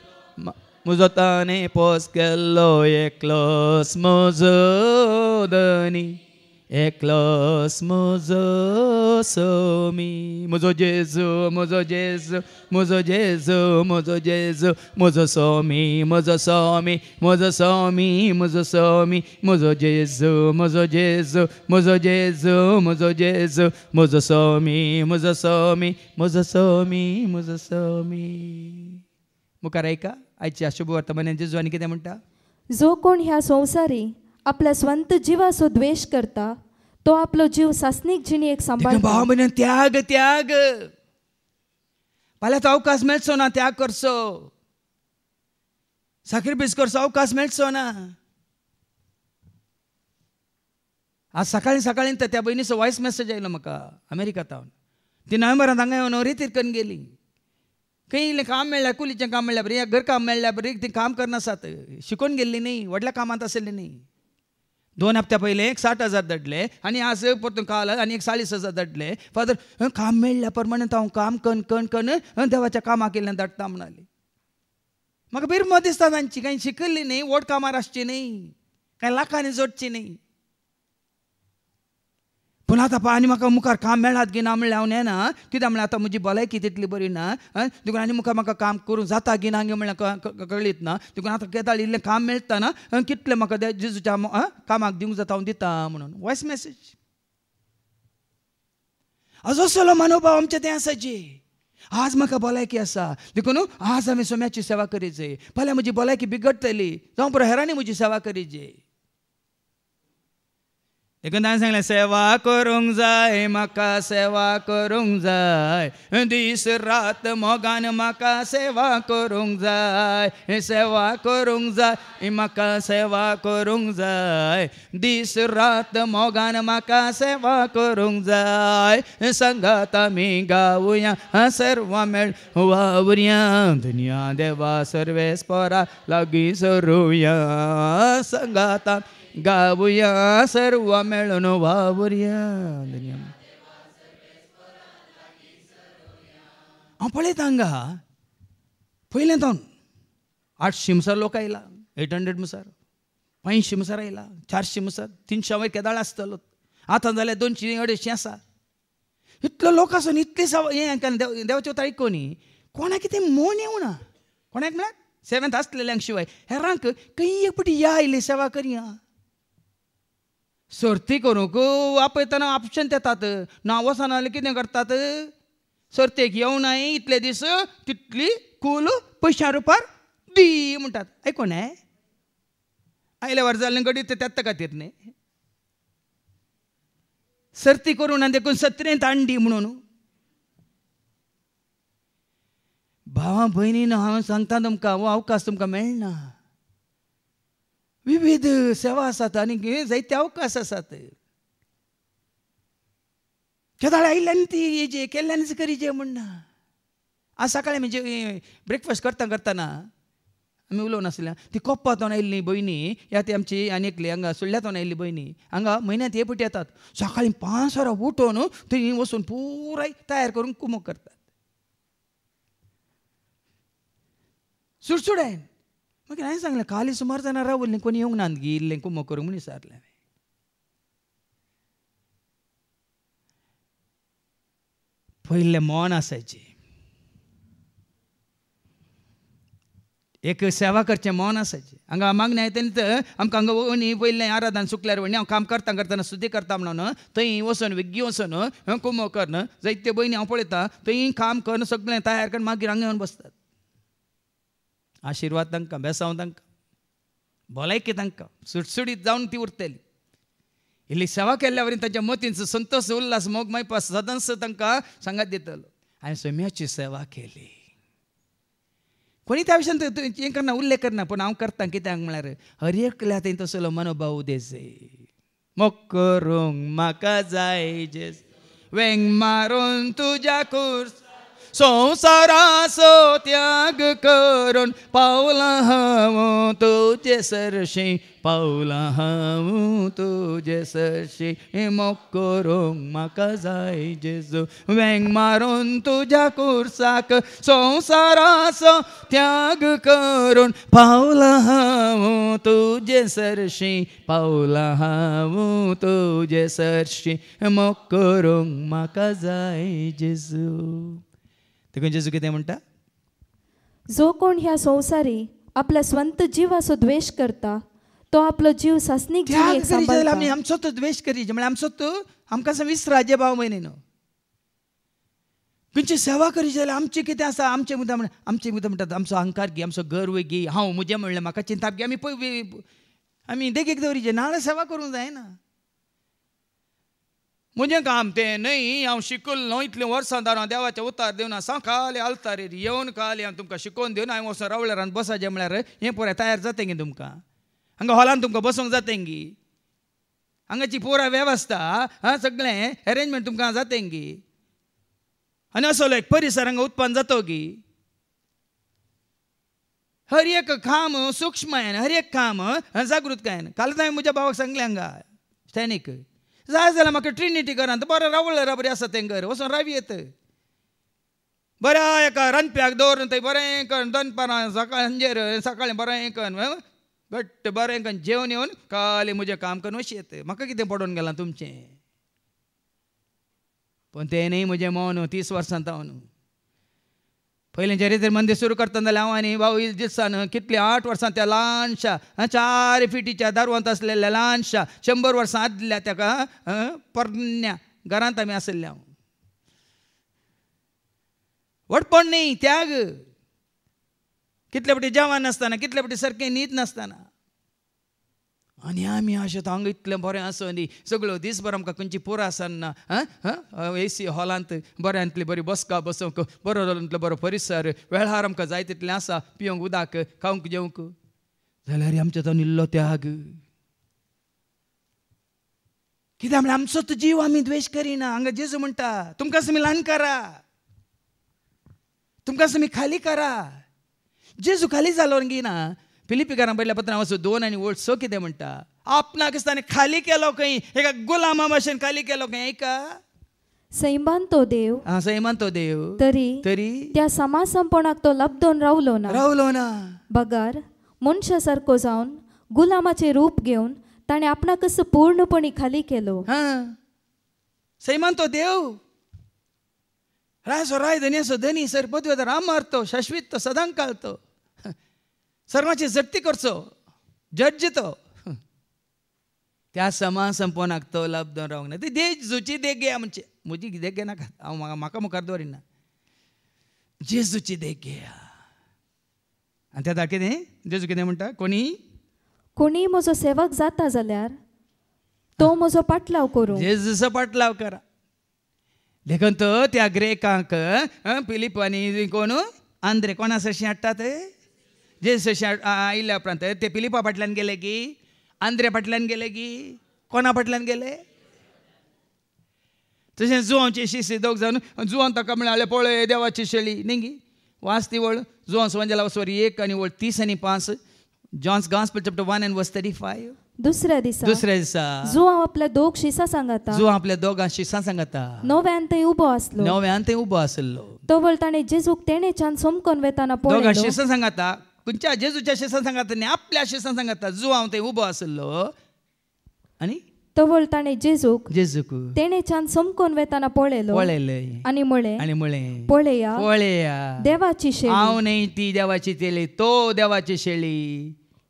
Muzo tani pos kello e klos muzo dani e klos muzo somi. Muzo Jesu, muzo Jesu, muzo Jesu, muzo Jesu, muzo somi, muzo somi, muzo somi, muzo somi, muzo Jesu, muzo Jesu, muzo Jesu, muzo Jesu, muzo somi, muzo somi, muzo somi, muzo somi. Mukareika? आयची अशुभ वर्तमान यांचे जुवानी कितें म्हणटा जो कोण ह्या संसारी आपल्या स्वंत जिवाचो द्वेष करता तो आपलो जीव जिणी एक सांबाळ भाव म्हण त्याग त्याग फाल्यां अवकाश मिळतो ना त्याग करसो बीस करसो अवकाश मिळतो ना आज सकाळी सकाळीं त्या भयणीचो वॉयस मेसेज आयला म्हाका अमेरिका तावन ती नोव्हेंबरात हांगा येवन रितीर गेली काही इले काम मेळ्ळें कुलीचें काम मेळ्ळ्या बरें घर काम मेळ्ळ्या बरें तें काम करनासतात शिकून गेल्लीं न्ही व्हडल्या कामांत आसलेली न्ही दोन हप्त्या पयले एक साठ हजार धाडले आनी आज परतून काल आनी एक चाळीस हजार धाडले फादर काम मेळ्ळ्या परमानंत हांव काम कन कन कन देवाच्या कामाक केल्लें धाडटा म्हणाली म्हाका बेर मत दिसता तांची कांय शिकल्ली न्ही व्हड कामार आसची न्ही कांय लाखांनी जोडची न्ही पूण आतां पळय आनी म्हाका मुखार काम मेळात गिना ना म्हणल्यार हांव नेना कित्याक म्हणल्यार आतां म्हजी भलायकी तितली बरी ना देखून आनी मुखार म्हाका काम करूं जाता गे गे म्हणल्यार कळीत ना देखून आतां केदाळ इल्लें काम मेळटा ना कितलें म्हाका जेजूच्या कामाक दिवंक जाता हांव दिता म्हणून वॉयस मॅसेज आजो सलो मनोभाव आमचे ते जे आज म्हाका भलायकी आसा देखून आज आमी सोम्याची सेवा जाय फाल्यां म्हजी भलायकी बिगडटली जावं पुरो हेरांनी म्हजी सेवा जाय देखून सांगले सेवा करूंक जाय म्हाका सेवा करूंक जाय दीस रात मोगान म्हाका सेवा करूंक जाय सेवा करूंक जाय म्हाका सेवा करूंक जाय दीस रात मोगान म्हाका सेवा करूंक जाय संगात आमी गावया सर्व मेळ वावरया दुनिया देवा सर्वेस्परा लागी लागीं सरुया संगात गाऊया सर्व मिळून वावुर्या हा पळयता हांगा पयलें तोन आठशीं मुसार लोक आयला एट हंड्रेड मुसार पांयशीं मुसार आयला चारशीं मुसार तीनशे वयर केदाळ आसतलो आतां जाल्यार दोनशीं अडेशीं आसा इतलो लोक आसून इतली सव हें देव देवाच्यो तारीख कोणी कोणाक कितें मोन येवना कोणाक म्हळ्यार सेवेंथ आसलेल्यांक शिवाय हेरांक खंय एक पटी या आयली सेवा करया सर्ती करूंक आपयतना ऑप्शन देतात नांव वसना कितें करतात सर्तेक नाय इतले दीस तितली कूल पयशां रुपार दी म्हणटात आयकोण हे आयल्या वर्सा जाल्ले गडी ते खातीर न्ही सर्ती करून आनी देखून सत्रेंत तांडी म्हणून भावा भयणीन हांव सांगता तुमकां हो अवकाश तुमकां मेळना विविध सेवा आसात आनीक जायते अवकाश आसात केदाळ आयिल्ल्यान ती हेजे जे करीजे म्हणना आज सकाळी म्हणजे ब्रेकफास्ट करता करताना आमी उलोवन आसल्या ती कोप्पातून आयिल्ली भयणी या ती आमची आनी एकली हांगा सुळ्ळ्यातून आयिल्ली भयणी हांगा म्हयन्यांत हे पटी येतात सकाळी पांच वरां उठोवन थंय वचून पुराय तयार करून कुमक करतात सुडसुड्यान मागीर हांवें सांगलें काली सुमार जाणां रावल्लीं कोणी येवंक नात गियल्लें कुमो करूंक म्हणून विचारलं नाही पहिले मोन आसायचें एक सेवा करचें मोन आसायचें हांगा मागणी हांवें तेन्ना तर आमकां हांगा वणी पहिले आराधन सुकल्यार वणी हांव काम करता करताना सुद्दी करता म्हणून थंय वसून विग्गी वचून कुमो करन जायत्यो भयणी हांव पळयतां थंय काम करून सगळें तयार करून मागीर हांगा येवन बसतात आशिर्वाद तांकां बेसांव तांकां भलायकी तांकां सुटसुडीत जावन ती उरतली इल्ली सेवा केल्ल्या वरीन तांच्या मतीन संतोश उल्लास मोग पास सदांच तांकां सांगात दितलो हांवें सोम्याची सेवा केली कोणी त्या विशयान हें करना उल्लेख करना पूण हांव करता कित्याक म्हळ्यार हर एकल्या थंय तसलो मनोभाव उदेस मोग करूंक म्हाका जाय जे वेंग मारून तुज्या कुर्स संसाराचो त्याग करून पावला हावू तुझे सरशी पावला हावू तुझे सरशी मोग करूंक म्हाका जाय जेजू वेंग मारून तुझ्या कुर्साक संसाराचो त्याग करून पावला हावू तुझे सरशी पावला हावू तुझे सरशी मोग करूंक म्हाका जाय जेजू जेजू म्हणता जो कोण ह्या संसारी आपला स्वंत जीव असो द्वेष करता तो आपलो जीव सासनीक करी आमचो तो द्वेश करी म्हळ्यार म्हणजे आमचो तो आमकां सांग भाव म्हयने न्हू खंयची सेवा करी जाल्यार आमचें कितें आसा आमचें मुद्दा म्हण आमचें मुद्दा म्हणटात आमचो अहंकार गी आमचो गर्व गी हांव म्हजें म्हणलें म्हाका चिंता घे आमी पय आमी दवरी दवरीचे नाल्यार सेवा करूंक जायना म्हजें काम तें न्हय हांव शिकल्लो इतलें वर्सां दारां देवाचें उतार दिवना सकाळी आलतारेर येवन काली हांव तुमकां शिकोवन दिवन हांवें वचून रावळारान बसाचें म्हळ्यार हें पुराय तयार जातें गे तुमकां हांगा हॉलान तुमकां बसोंक जातें गी हांगाची पुराय वेवस्था हां सगळें अरेंजमेंट तुमकां जातें गी आनी असो एक परिसर हांगा उत्पन्न जातो गी हर एक काम सूक्ष्म हर एक काम जागृतकायेन कालच हांवें म्हज्या भावाक सांगलें हांगा सैनीक जाय जाल्यार म्हाका ट्रिनिटी घरांत बरें रावळ बरी आसा तें घर वचून रावी येत बऱ्या एका रांदप्याक दवरून थंय बरें करून दनपारां हंजेर सकाळीं बरें करून घट्ट बरें करून जेवन येवन काली म्हजें काम करून अशें येत म्हाका कितें पडून गेलां तुमचें पूण तेणी म्हजें मोन तीस वर्सां जावन पहिले रितीन मंदिर सुरू करताना हांव आनी दिसान आठ वर्सां त्या ल्हानशा चार फिटीच्या दारवंत असलेल्या ल्हानशा शंभर वर्सां आदल्या त्या पोरण्या घरांत आमी आसले हांव न्ही त्याग कितले पटी जेवण नसताना कितले पटी सारकें न्हीद नासतना आनी आमी आशात हांगा इतलें बरें आसूं न्ही सगळो दीसभर आमकां खंयची पुरां आसना आं ए सी हॉलांत बरें बरी बसका बसूंक बरो इतलो बरो परिसर वेळार आमकां जाय तितलें आसा पियोंक उदक खावंक जेवंक जाल्यार आमच्या जावन इल्लो त्याग कित्याक म्हणल्यार तो जीव आमी द्वेश करिना हांगा जेजू म्हणटा तुमकां तुमी ल्हान करा तुमकां तुमी खाली करा जेजू खाली जालो घेना फिलिपिकारां पयल्या पत्रान दोन आनी ओळ सो कितें म्हणटा आपणाकच ताणें खाली केलो खंय एका गुलामा भाशेन खाली केलो खंय आयका सैमान तो देव हा सैमान देव तरी तरी त्या समाज संपणाक तो लपदोन रावलो ना रावलो ना बगार मनशा सारको जावन गुलामाचे रूप घेवन ताणें आपणाकच पूर्णपणे खाली केलो हां सैमान देव राय सो राय धनी असो धनी सर पदवी राम मारतो शाश्वित तो सदांक ಸರ್ವಚಿ ಜಪ್ತಿ ಕೊರ್ಸೋ ಜಡ್ಜಿತು त्या समान संपोवन तो लाभ दोन रावंक ना ती देज जुची देख घेया आमचे म्हजी घे नाका हांव म्हाका मुखार दवरिना जेजूची घेया आनी त्या तारखें कितें जेजू कितें म्हणटा कोणी कोणी म्हजो सेवक जाता जाल्यार तो म्हजो पाटलाव करूं जेजूचो पाटलाव करा देखून तो त्या ग्रेकांक पिलीप आनी कोण आंद्रे कोणा सशी हाडटा ते जे आयिल्ल्या उपरांत ते पिलिपा फाटल्यान गेले की आंद्रे फाटल्यान गेले की कोणा फाटल्यान गेले तशेंच जुवांची शिश दोग जावन जुवान ताका म्हणाले पळय देवाची शैली न्ही ती वळ जुवान सोंजेला सॉरी एक आनी वळ तीस आनी पांच John's gospel chapter N and verse five दुसऱ्या दिसा दुसऱ्या दिसा जो आपल्या दोग शिसा सांगता जो आपल्या दोगां शिसा सांगता नव्यान थंय उबो आसलो नव्यान थंय उबो आसलो तो वळ ताणें जेजूक तेणेच्यान सोमकोन वेताना पळय दोगा शिसा सांगता कुंच्या जेजूच्या शिक्षण सांगाता आनी आपल्या शिक्षण सांगाता हांव थंय उबो आसलो आनी तवळ ताणे जेजूक जेजूक तेणे छान समकोन वेताना पळयलो पळयले आनी म्हळे आनी म्हळे पळया पळया देवाची शेळी हांव न्हय ती देवाची तेली तो देवाची शेळी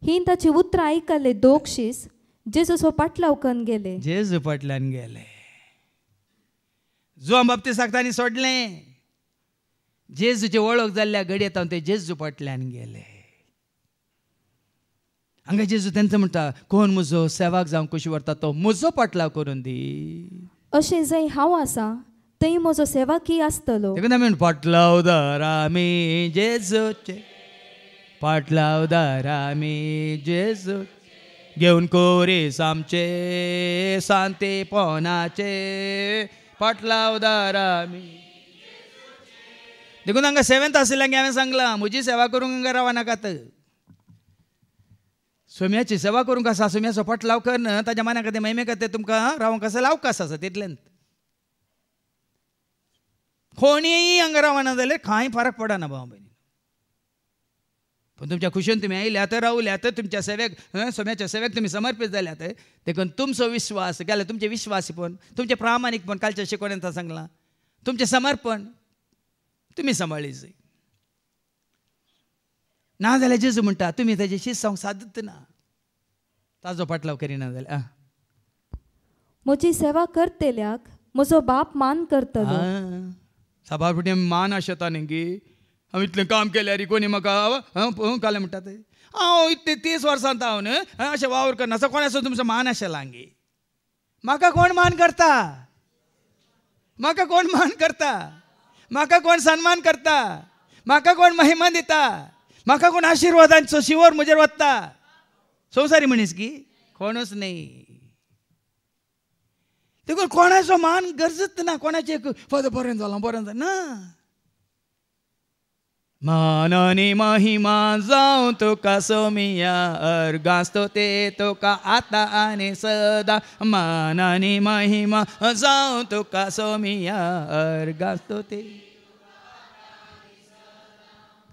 ही ताची उतरां आयकले दोगशीस जेजूस पाटलाव कन गेले जेजू पाटल्यान गेले जो बाबती सांगता आनी सोडलें जेजूची वळख जाल्ल्या घडयेत हांव ते जेजू पाटल्यान गेले हांगा जेजू तेंच म्हणटा कोण म्हजो सेवाक जावं कशी व्हरता तो म्हजो पाटलाव करून दी अशें जंय हांव आसा थंय म्हजो सेवा की आसतलो पाटलाव दार आमी जेजूचे पाटलाव दार आमी जेजू घेवन कोरीस आमचे सांते पोनाचे पाटलाव दार देखून हांगा सेवेंत आशिल्ल्यांक हांवें सांगलां म्हजी सेवा करूंक हांगा रावनाकात सोम्याची सेवा करूंक कसा सोम्या पट लावकर ना ताज्या मना कधी महिमे खातीर तुमकां रावंक आसा लावंक आसा तितलेंच कोणीय हांगा रावना जाल्यार कांय फरक पडना भाव भयणी पूण तुमच्या खुशेन तुमी आयल्यात रावल्यात तुमच्या सेवेक सोम्याच्या सेवेक समर्पित झाल्यात जाल्यात देखून तुमचो विश्वास गेला तुमचे पण तुमचे पण कालच्या शिकवण्यात सांगला तुमचे समर्पण तुम्ही सांबाळीचे ना जाल्यार जेजू म्हणटा तुमी ताजेशी संवसादूच ना ताजो पाटलाव करिना जाल्यार आं म्हजी सेवा करतेल्याक म्हजो बाप मान करतलो साबार मान आशेता न्ही गी हांव इतलें काम केल्यार कोणी म्हाका कालें म्हणटा ते हांव इतले तीस वर्सांत हांव हो न्हय अशें वावर करना कोणाचो तुमचो मान आशिल्ला हांगी म्हाका कोण मान करता म्हाका कोण मान करता म्हाका कोण सन्मान करता म्हाका कोण महिमा दिता म्हाका कोण आशिर्वादान शिवर म्हजेर वत्ता संवसारी मनीस की कोणूच न्ही देखून कोणाचो मान गरजच ना कोणाचे फादर बरें जालां बरें जालां ना मानानी महिमा जावं तुका सोमिया अर्गास्तो ते तुका आतां आनी सदां मानानी महिमा जावं तुका सोमिया अर्गास्तो ते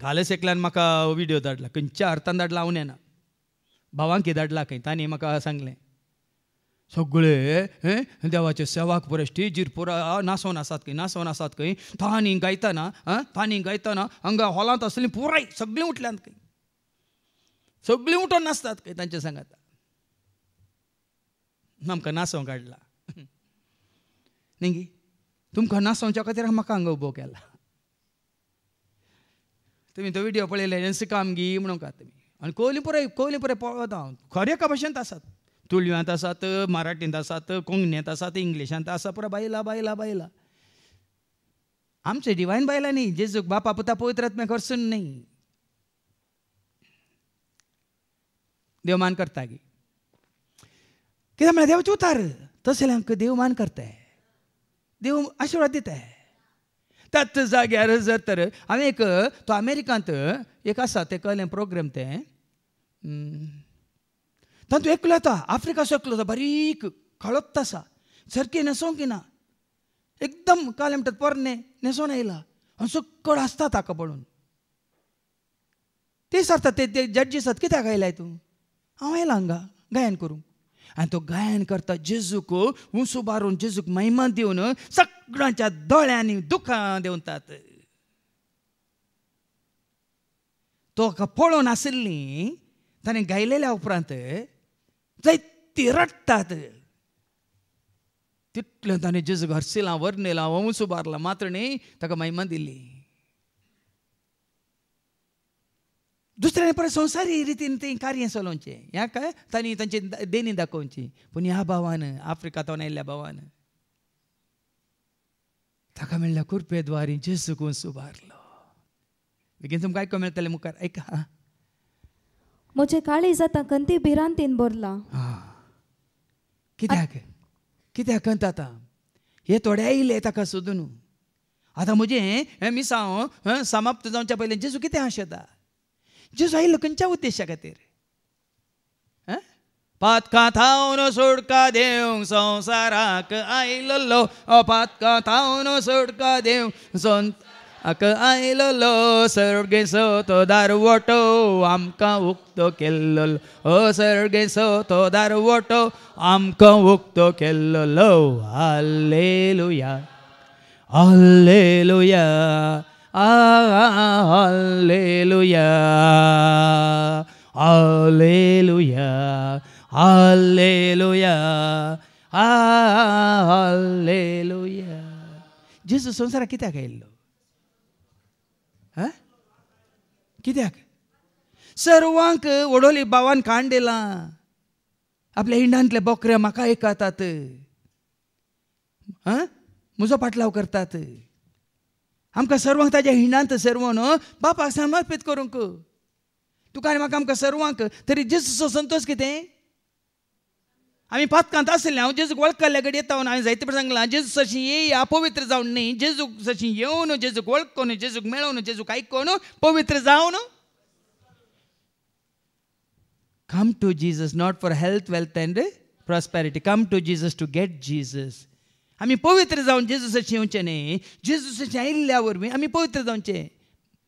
घालस एकल्यान म्हाका विडियो धाडला खंयच्या अर्थान धाडला हांव येना भावांक धाडला खंय तांणी म्हाका सांगलें सगळे देवाचे सेवाक परश्टी जिरपुरा नासोन आसात खंय नासोन आसात खंय तांणी गायतना आं तांणी गायतना हांगा हॉलांत आसलीं पुराय सगळीं उठल्यांत खंय सगळीं उठोन नासतात खंय तांचे सांगात आमकां नासों काडला <laughs> न्ही तुमकां नासोवच्या खातीर म्हाका हांगा उबो केला तुमी तो व्हिडिओ पळयले काम कामगी म्हणून का तुमी आनी कोहली पुराय कोहली पुराय पळता हांव खरे कबशेंत आसात तुळव्यांत आसात मराठींत आसात कोंकणींत आसात इंग्लिशांत आसा पुरो बायलां बायलां बायलां आमचे डिवायन जे जेजूक बापा पुता पवित्रात्म्या करसून न्ही देव मान करता गे कित्याक म्हळ्यार देवाचे उतार आमकां देव मान करताय देव आशिर्वाद दिताय एकाच जाग्यार जर तर हांवें एक तो अमेरिकांत एक आसा तेका प्रोग्राम तें तातूंत एकलो येता आफ्रिकाचो एकलो येता बारीक काळोत आसा सारकी न्हेसोंक ना एकदम काल म्हणटात पोरणे न्हेसोन आयला आनी सक्कळ आसता ताका पळोवन ते सारता ते ते जड्जीस आसात कित्याक आयलाय तूं हांव आयलां हांगा गायन करूंक आनी तो गायन करता जेजूक उंसू बारून जेजूक महिमा दिवन सक सगळ्यांच्या दोळ्यांनी दुःख देंवतात तो पळोवन आशिल्ली त्याने गायलेल्या उपरांत जंय ती रडटात तितलें ताणें जेजूक हरसिलां वर्णेलां वंस उबारलां मात्र न्ही ताका महिमा दिली दुसऱ्याने परत संवसारी रितीन ते कार्य चलोवचें ह्या काय तांणी तांची देणी दाखोवची पूण ह्या भावान आफ्रिकांतल्यान आयिल्ल्या भावान तकामेला कृपे द्वारे जेसुकून सुभारलो बेगिन तुम काय कमेल तले मुकार ऐका हा मोचे काळी जाता कंती बिरान तीन बोलला हा कित्याक किद्या कंता हे तोड्या इले ताका सोदून आता मुझे हे मिसा समाप्त जाऊनच्या पहिले जेसु किते हाशदा जेसु आई लोकंच्या उद्देशा खातीर पातकाथावन सोडका देव संसाराक आयललो पातकाथावन सोडका देव आयलो सरगे सर्गेसो तो दारवटो आमका उक्त केल्लो ओ सो तो वटो आमका उक्तो केल्लो हालेलुया लुया हालेलुया लुया 할렐루야, 할렐루야. जेजू संसारात कित्याक आयिल्लो कित्याक सर्वांक ओडोली बावान खाण दिला आपल्या इंडांतले बोकरे म्हाका ऐकतात आं म्हजो पाटलाव करतात आमकां सर्वांक ताज्या हिंडांत न्हू बापा समर्पीत करूंक तुका आनी म्हाका आमकां सर्वांक तरी जिसुचो संतोश कितें आमी पातकांत असले हांव जेजूक वळखल्या कडेन येता हांवें जायते पर सांगलां जेजू सशी येया पवित्र जावन न्ही जेजूक सशी येवन जेजूक वळखून जेजूक मेळोवन जेजूक आयकून पवित्र जावन come to Jesus not for health wealth and prosperity come to Jesus to get Jesus आम्ही पवित्र जाऊन सशी येवचे न्ही सशी आयिल्ल्या वरवीं आमी पवित्र जावचे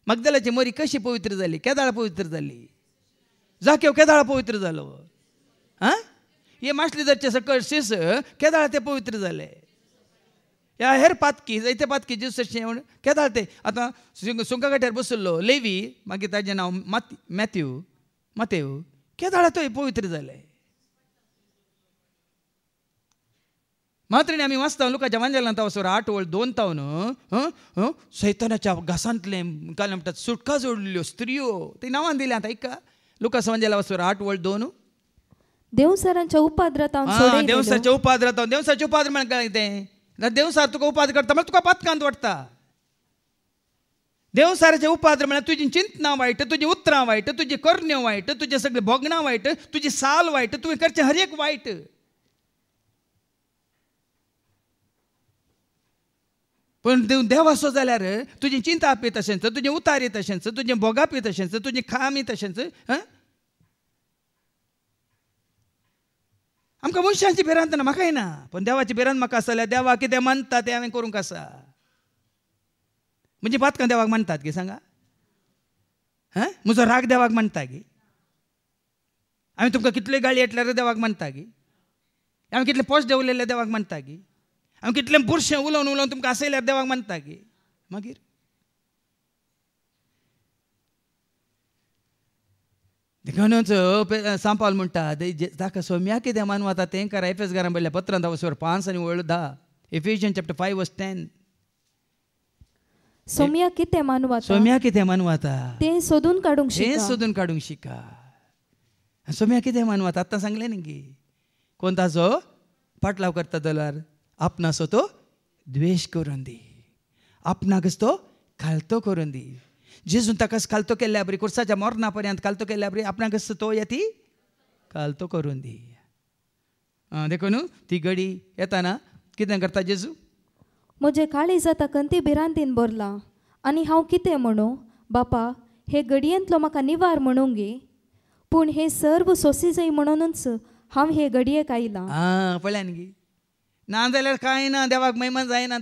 मगदलाची मोरी कशी पवित्र जाली केदाळ पवित्र जाली जाकेव हो, केदाळ पवित्र जालो आं हे माशलीदारचे सकळ शिस केदाळ ते पवित्र झाले या हेर पातकी जैते पातकी जिस शेवण केदाळ ते आता सुंका बसलो लेवी मागीर ताजें नांव मात मॅथ्यू मातेव तो पवित्र झाले मात्र आम्ही वाचता लुकाच्या वांजलांत तावसोर आठ वळ दोन तावन सैतानाच्या घासांतले काल म्हणतात सुटका जोडल्यो स्त्रियो ती नावान दिल्या आतां ऐका लुकास वांजला वसोर आठ वळ दोन ದೇವಸರಂಚ ಉಪಾದ್ರ ತಾವು ಹಾ, ಸೋಡೆ उपाद्र ಉಪಾದ್ರ ಅಥವಾ ದೇವಸರಚ ಉಪಾದ್ರ करता मला तुका पातकांत वाटता देवसाराचे उपाद्र म्हणजे तुझी चिंतना वाईट तुझी उतरां वाईट तुझी करण्यो वाईट तुझे सगळे भोगणां वाईट तुझी साल वाईट तुवें करचे हर एक वाईट पण देव देवाचो जाल्यार तुजी चिंता आपी तशेंच तुजें उतारी तशेंच तुजें भोगापी तशेंच तुजें खामी तशेंच हं आमकां मनशांची भिरांत ना म्हाका येना पूण देवाची भिरांत म्हाका आसतल्या देवा कितें मानता तें हांवें करूंक आसा म्हणजे पातकां देवाक मानतात गे सांगा हां म्हजो राग देवाक मानता गे हांवें तुमकां कितले गाळी येतल्यार देवाक मानता गे हांवें कितले पोश देंवलेले देवाक मानता गे हांवें कितलें बुरशें उलोवन उलोवन तुमकां आसयल्यार देवाक मानता गे मागीर देखून सांपाल म्हणटा ताका सोम्या कितें ते आतां तांकां रायफेस घरान बरयल्या पत्रांत वसवर पांच आनी व्हड धा Ephesians chapter five verse ten सोम्या कितें मानवता सोम्या कितें मानवता आतां तें सोदून काडूंक शिका तें सोदून काडूंक शिका सोम्या कितें मानवता आतां सांगलें न्ही की कोण ताजो पाटलाव करता जाल्यार आपणासो तो द्वेश करून दी आपणाकच तो खालतो करून दी जेजूंताकच कालतो केल्या बरी कुर्साच्या मोरणा पर्यंत कालतो केल्या बरी कसं तो येती कालतो करून दी देखून ती गडी येताना कितें करता जेजू म्हजे काळी जाता कंती भिरांतीन भरला आनी हांव कितें म्हणू बापा हे घडयेंतलो म्हाका निवार म्हणूंक गे पूण हे सर्व सोसी जाय म्हणूनच हांव हे घडयेक आयलां पळयान गी नाजाल्यार कांय ना देवाक महिमा जायना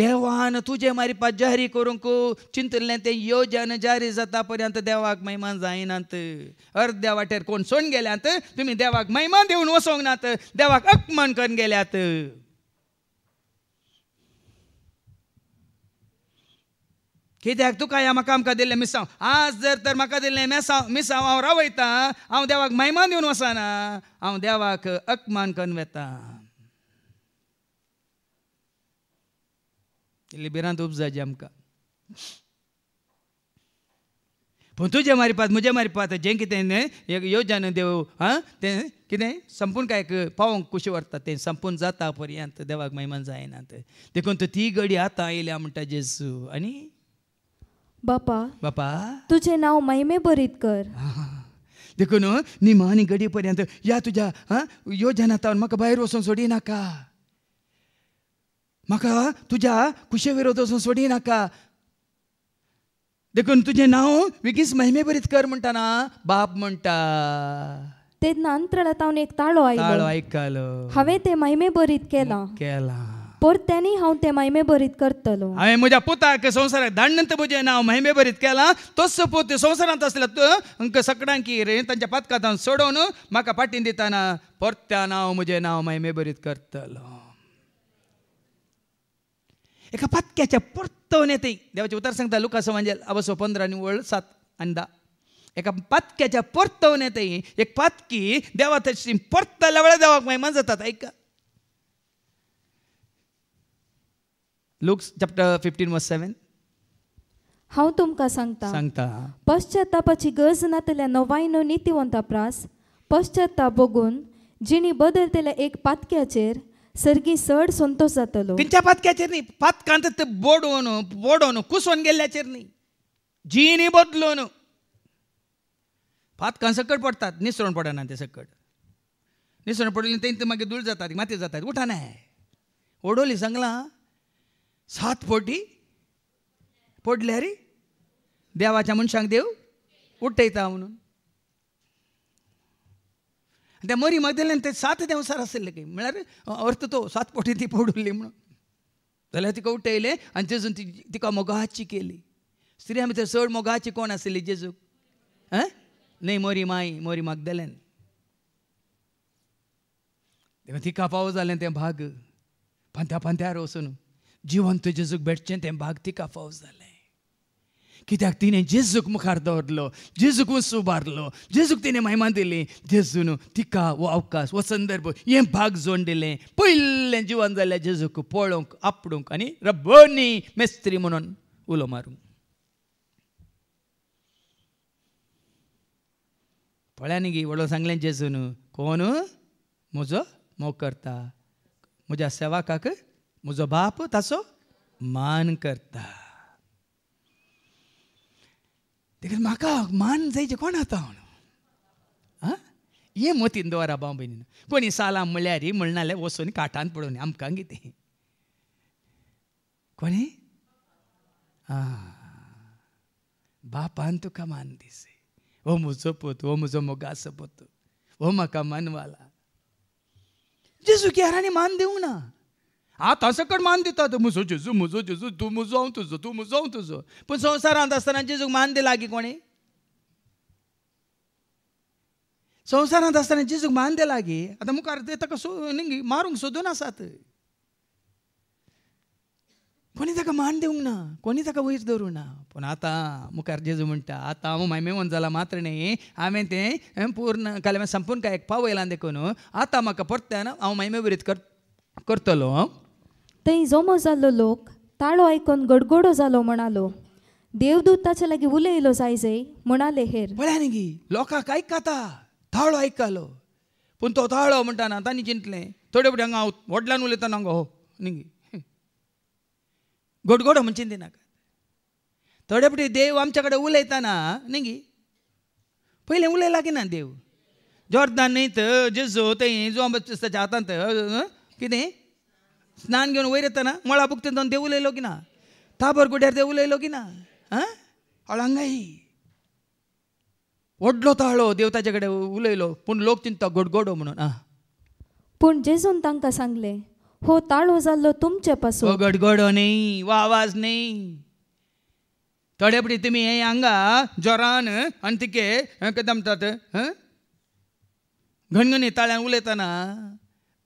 देवान तुजे मारी पात जारी करूंक चिंतलें तें योजन जारी जाता पर्यंत देवाक महिमा जायनात अर्द्या वाटेर कोण सोडून गेल्यात तुमी देवाक महिमा दिवन वचोंक नात देवाक अपमान करून गेल्यात कित्याक तुका ह्या म्हाका आमकां दिल्लें मिसांव आज जर तर म्हाका दिल्लें मेसांव मिसांव हांव रावयतां हांव देवाक महिमा दिवन वसना हांव देवाक अपमान करून वेता liberando outros adiamka. तुझे मारी पात मुझे मारी पात जें कितें एक योजना देव आं तें कितें संपून काय पावोंक कशें व्हरता तें संपून जाता पर्यंत देवाक महिमान जायना तें देखून तूं ती घडी आतां आयल्या म्हणटा जेजू आनी बापा बापा तुजें नांव महिमे बरीत कर देखून निमाणी घडी पर्यंत या तुज्या योजना तावन म्हाका भायर वचूंक सोडिनाका म्हाका तुज्या विरोध वचून सोडी नाका देखून तुजें नांव वेगीच महिमे बरीत कर म्हणटाना बाप म्हणटा ते नंतरात एक ताळो ताळो आयकलो हांवें ते महिमे बरीत केला केला परत्यांनी हांव ते महिमे बरीत करतलो हांवें म्हज्या पुताक संवसाराक धाडनंत म्हजें नांव महिमे बरीत केलां तस पूत संवसारांत आसलो सकडांकी रे तांच्या पातकांतान सोडोवन म्हाका पाटीन दिताना परत्या नांव म्हजें नांव महिमे बरीत करतलो एका फातक्याच्या परतवून येते देवाचे उतार सांगता लुका समजेल म्हणजे अवसो पंधरा आणि वळ सात आणि दहा एका पातक्याच्या परतवने येते एक पातकी देवा तशी परत लवळ्या देवाक माय म्हणतात ऐका लुक्स चॅप्टर फिफ्टीन वर्स सेवन हांव तुमकां सांगता सांगता पश्चातापाची गरज नातल्या नवायनो नितिवंता प्रास पश्चाताप बघून जिणी बदलतल्या एक पातक्याचेर सर्गी सड संतोष जातो ತಿಂच्या पातक्याचेर न्ही पातकांत ते बोडवून बोडोन कुसोन गेल्ल्याचेर न्ही जिणी बदलून पातकां सकट पडतात निसरून पडना ते सकट निसरून पडली तें मागीर दूर जातात माती जातात उठाना ओडोली सांगला सात फोटी पडल्या रे देवाच्या मनशांक देव उठयता म्हणून त्या मरी मदेल्यान ते सात देवसार आशिल्ले की म्हळ्यार अर्थ तो सात पोटी ती पडुल्ली म्हणून जाल्यार तिका उठयलें आनी जेजून ती तिका मोगाची केली स्त्रिया भितर चड मोगाची कोण आशिल्ली जेजूक आं न्हय मोरी माई मोरी मागदल्यान तेव्हा तिका फावो जालें तें भाग पांत्या पांत्यार वचून जिवन तुजेजूक भेटचें तें भाग तिका फावो जालें कित्याक तिणें जेजूक मुखार दवरलो जेजूकूच उबारलो जेजूक तिणें महिमा दिली जेजून तिका वो अवकाश वो संदर्भ हें भाग जोडून दिलें पयलें जिवन जाल्यार जेजूक पळोवंक आपडूंक आनी रब्बनी मेस्त्री म्हणून उलो मारूंक पळ्या न्ही व्हडलो सांगलें जेजून कोण म्हजो मोग करता म्हज्या सेवाकाक म्हजो बाप ताचो मान करता देखत म्हाका मान जाए को ये म्हणून आं दवरा भाव भयणीन कोणी सालाम म्हणल्यार म्हण नाल्यार वचून काटान पडून आमकां कितें कोणी आं बापान तुका मान दिसे हो म्हजो पोत हो म्हजो मोगासो पोत हो म्हाका मानवाला जेजू केरांनी मान दिवंक ना आत असं कड मान दिता तो म्हजो जेजू म्हजो जेजू तूं म्हजो हांव तुजो तूं म्हजो हांव तुजो पूण संवसारांत आसतना जेजूक मान दिला की कोणी संवसारांत आसतना जेजूक मान दिला की आतां मुखार ते ताका सो मारूंक सोदून आसात कोणी ताका मान दिवंक ना कोणी ताका वयर दवरूंक ना पूण आतां मुखार जेजू म्हणटा आतां हांव मेवन जाला मात्र न्ही हांवें तें पूर्ण काल संपूर्ण काय पावयलां देखून आतां म्हाका परत्यान हांव मायमे वरीत कर करतलो थंय जमो जाल्लो लोक ताळो आयकून गडगडो जालो म्हणालो देवदूत ताचे लागीं उलयलो जायजय म्हणाले हेर गी लोकांक आयकता ताळो आयकलो पूण तो ताळो म्हणटाना तांणी चिंतलें थोडे फुडें हांगा हांव व्हडल्यान उलयताना हांगा हो न्ही घोडघोडो म्हण चिंतिनाका थोडे फुडें देव आमच्या कडेन उलयताना न्ही पयलें उलयला की ना देव जॉर्दान न्हय जेजो थंय जो आमच्या हातांत कितें स्नान घेऊन वैर येतं ना मळा बुकते जाऊन देऊ लिहिलो की ना ताबर गुड्यार देऊ लिहिलो की ना अळंगाई ओढलो ताळो देवताच्या कडे उलयलो पण लोक चिंता गोडगोडो म्हणून पण जेजून तांकां सांगले हो ताळो जाल्लो तुमचे पासून हो गडगडो नाही वा आवाज नाही थोडे फुडी तुम्ही हे हांगा जोरान आणि तिके दमतात घणघणी ताळ्यान उलयताना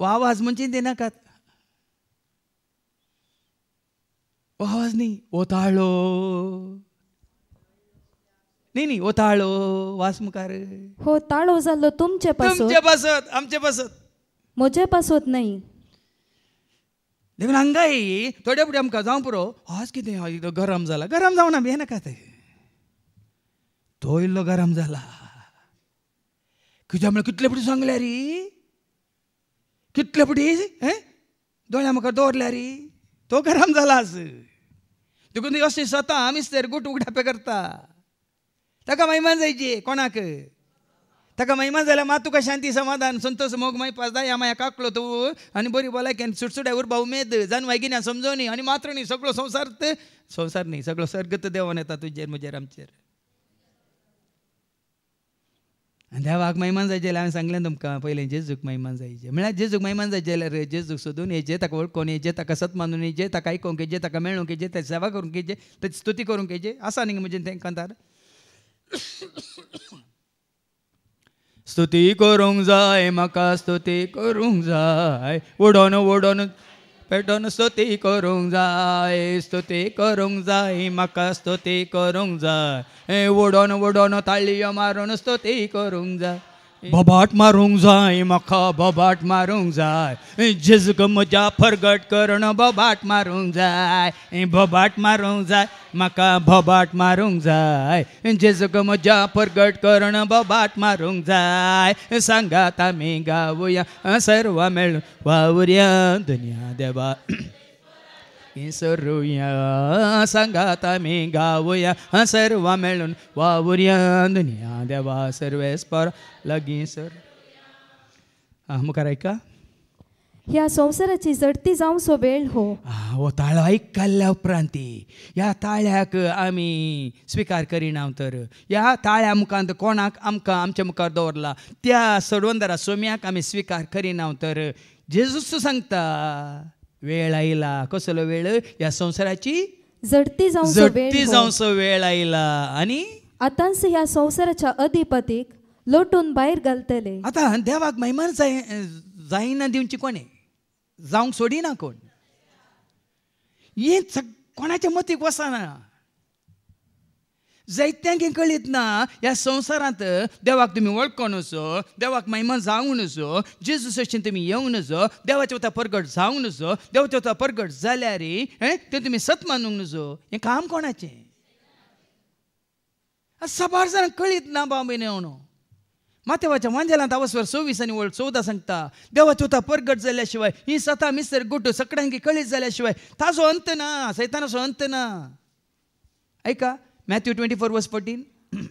वा आवाज म्हणजे देनाकात वाजनी ओताळो नाही नाही ओताळो वास मुखार हो ताळो झालो तुमचे पासून तुमचे पासत आमचे पासत म्हजे पासून नाही देखून हांगाय थोडे पुढे आमकां जावं पुरो आज कितें गरम जाला गरम जाऊ ना नाका तें तो इल्लो गरम जाला किती म्हणल्यार कितले पुढे सांगल्या री कितले फुडें दोळ्या मुखार दवरल्या री तो गरम झाला अस देखून अशें स्वता आमीच तर गुट उगडापे करता ताका महिमा जायची कोणाक ताका महिमा जाल्यार मात तुका शांती समाधान संतोष मोग मागीर पास ह्या माया काकलो तूं आनी बरी की आणि सुटसुट्या उरबा उमेद जाण वायगिन्या समजोवनी आनी मात्र न्ही सगळो संसार संसार न्ही सगळो सर्गत देवान येता तुजेर म्हजेर आमचेर आनी देवाक महिमान जाय जाल्यार हांवें सांगलें तुमकां पयलें जेजूक महिमान जाय जे झुक जेजूक महिमान जाय जाल्यार जेजूक सोदून हेजे ताका वळखून हेजे ताका सत मानून येजे ताका आयकूंक हेजे ताका मेळूंक हेजे ताची सेवा करूंक केजे ताची स्तुती करूंक हेजे आसा न्ही म्हणजे तें कांतार स्तुती करूंक जाय म्हाका स्तुती करूंक जाय उडोन उडोन पेटोन स्तुती करूंक जाय स्तुती करूंक जाय म्हाका स्तुती करूंक जाय उडोन उडोन ताळयो मारून स्तुती करूंक जाय बबाट मारूंक जाय म्हाका बबाट मारूंक जाय झिजग म्हज्या फरगट करण बबाट मारूंक जाय बबाट मारूंक जाय म्हाका बबाट मारूंक जाय झिजग म्हज्या फरगट करण बबाट मारूंक जाय सांगात आमी गावया सर्व मेल वावर्या दुनिया देवा विसरूया संगात मी गावूया सर्व मिळून वावुर्या दुनिया देवा सर्वेस पर लगी सर मुखार ऐका ह्या संवसाराची जडती सो सोबेळ हो हो ताळो आयकल्ल्या ती ह्या ताळ्याक आमी स्विकार करिना तर ह्या ताळ्या मुखांत कोणाक आमकां आमच्या मुखार दवरला त्या सोडवंदारा सोम्याक आमी स्विकार करिना तर जेजूस सांगता वेळ आयला कसलो वेळ या संसाराची जडती जाऊन जडती जावंसो वेळ आयला आणि आतांस ह्या संवसाराच्या अधिपतीक लोटून बाहेर घालतले आता देवाक महिमान जाय जायना दिवची कोणे जावंक सोडिना कोण हें कोणाच्या मतीक वसाना जायत्यांक कळीत ना ह्या संवसारांत देवाक तुमी वळखो नसो देवाक महिमा जावंक जेजू जेजूसाचें तुमी येवंक नजो देवाच्या वता परगट जावंक नजो देवाच्या वता परगट जाल्यार रे ते तुमी सत मानूंक नजो हें काम कोणाचें सबार जाणांक कळीत ना बाबीन येवणो मातेवाच्या मांजेलांत आवसवर सव्वीस आनी वळ चवदा सांगता देवा उता परगट झाल्याशिवाय शिवाय ही सता मिसर गुट सकडांगी कळीत जाल्या शिवाय ताजो अंत ना सैतानाचो अंत ना ऐका ट्वेंटी फोर वर्स 14.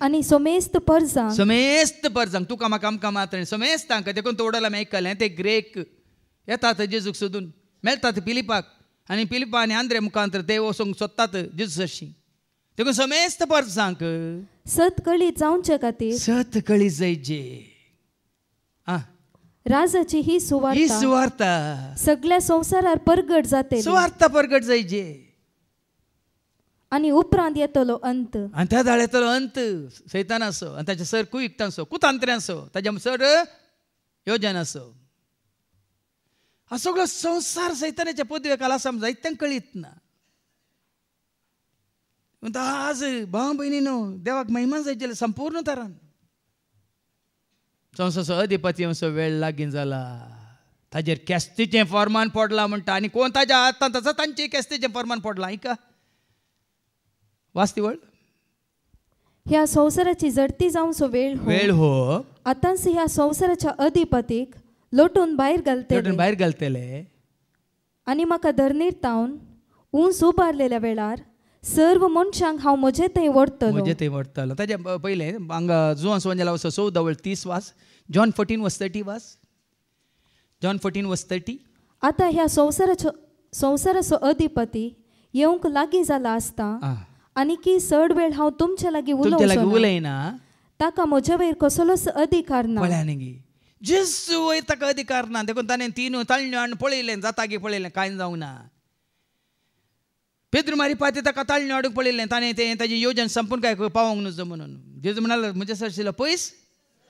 आणि सोमेस्त परजांग समेस्त परजांग तुका म्हाका आमकां मात्र सोमेस्त तांकां देखून तोडला मेळटलें ते ग्रेक येतात जेजूक सोदून मेळतात पिलिपाक आनी पिलिपा आनी आंद्रे मुखांतर ते वचूंक सोदतात जेजूस अशी देखून समेस्त परजांक सत कळी जावचे खातीर सत कळी जायचे आ राजाची ही सुवार्ता ही सुवार्ता सगळ्या संवसारार परगट जाते सुवार्ता परगट जायचे आणि उपरांत येतलो अंत आणि त्या जाळ येतलो अंत सैतान असो आणि त्याच्या सर कुयिकतान असो कुतांत्र्यान असो ताज्या सर योजना असो हा सगळो संसार सैतानाच्या पदवे काला समजायत तांकां कळीत ना म्हणता आज भाव भयणी न्हू देवाक महिमा जायचे संपूर्ण तरान संवसाचो अधिपती असो वेळ लागीं झाला ताजेर केस्तीचें फॉर्मान पडला म्हणटा आनी कोण ताज्या हातान तसो तांचे केस्तीचें फॉर्मान पडला आयका वाच ती वळ ह्या संसाराची जडती जाऊन सो वेळ वेळ हो आतांस ह्या संवसाराच्या अधिपतीक लोटून बाहेर घालते बाहेर भायर आणि आनी म्हाका धरणीर तावन ऊंच उबारलेल्या वेळार सर्व मनशांक हांव म्हजे थंय वडतलो म्हणजे थंय वरतलो ताजे पहिले हांगा जुआ सुवांजेला वस सो वळ तीस वास जॉन फोर्टीन वस थर्टी वास जॉन फोर्टीन वस थर्टी आता ह्या संवसाराचो संवसाराचो अधिपती येवंक लागीं जाला आसता आं की वेळ ಅನಿಕಿ ಸರ್ಡ್ ಬೇಳ್ ಹಾವ್ ತುಂಬ್ಚಲಾಗಿ ಉಲ್ಲ ಉಲೈನ ತಾಕ ಮೊಜವೇರ್ ಕೊಸಲೊಸ್ ಅಧಿಕಾರನ अधिकार ना देखून ಅಧಿಕಾರನ ದೇಕೊಂಡ್ तळण्यो ತೀನು ತಳ್ಳು जाता गे ಜತಾಗಿ ಪೊಳಿಲೇನ್ ಕಾಯ್ನ ना पेद्र मारी पाहते ताका तळण्यो वाडूक पळयलें ताणें तें ताजी योजन संपून काय पावोंक नुजो म्हणून जेजू म्हणालो म्हज्या सरशिलो पयस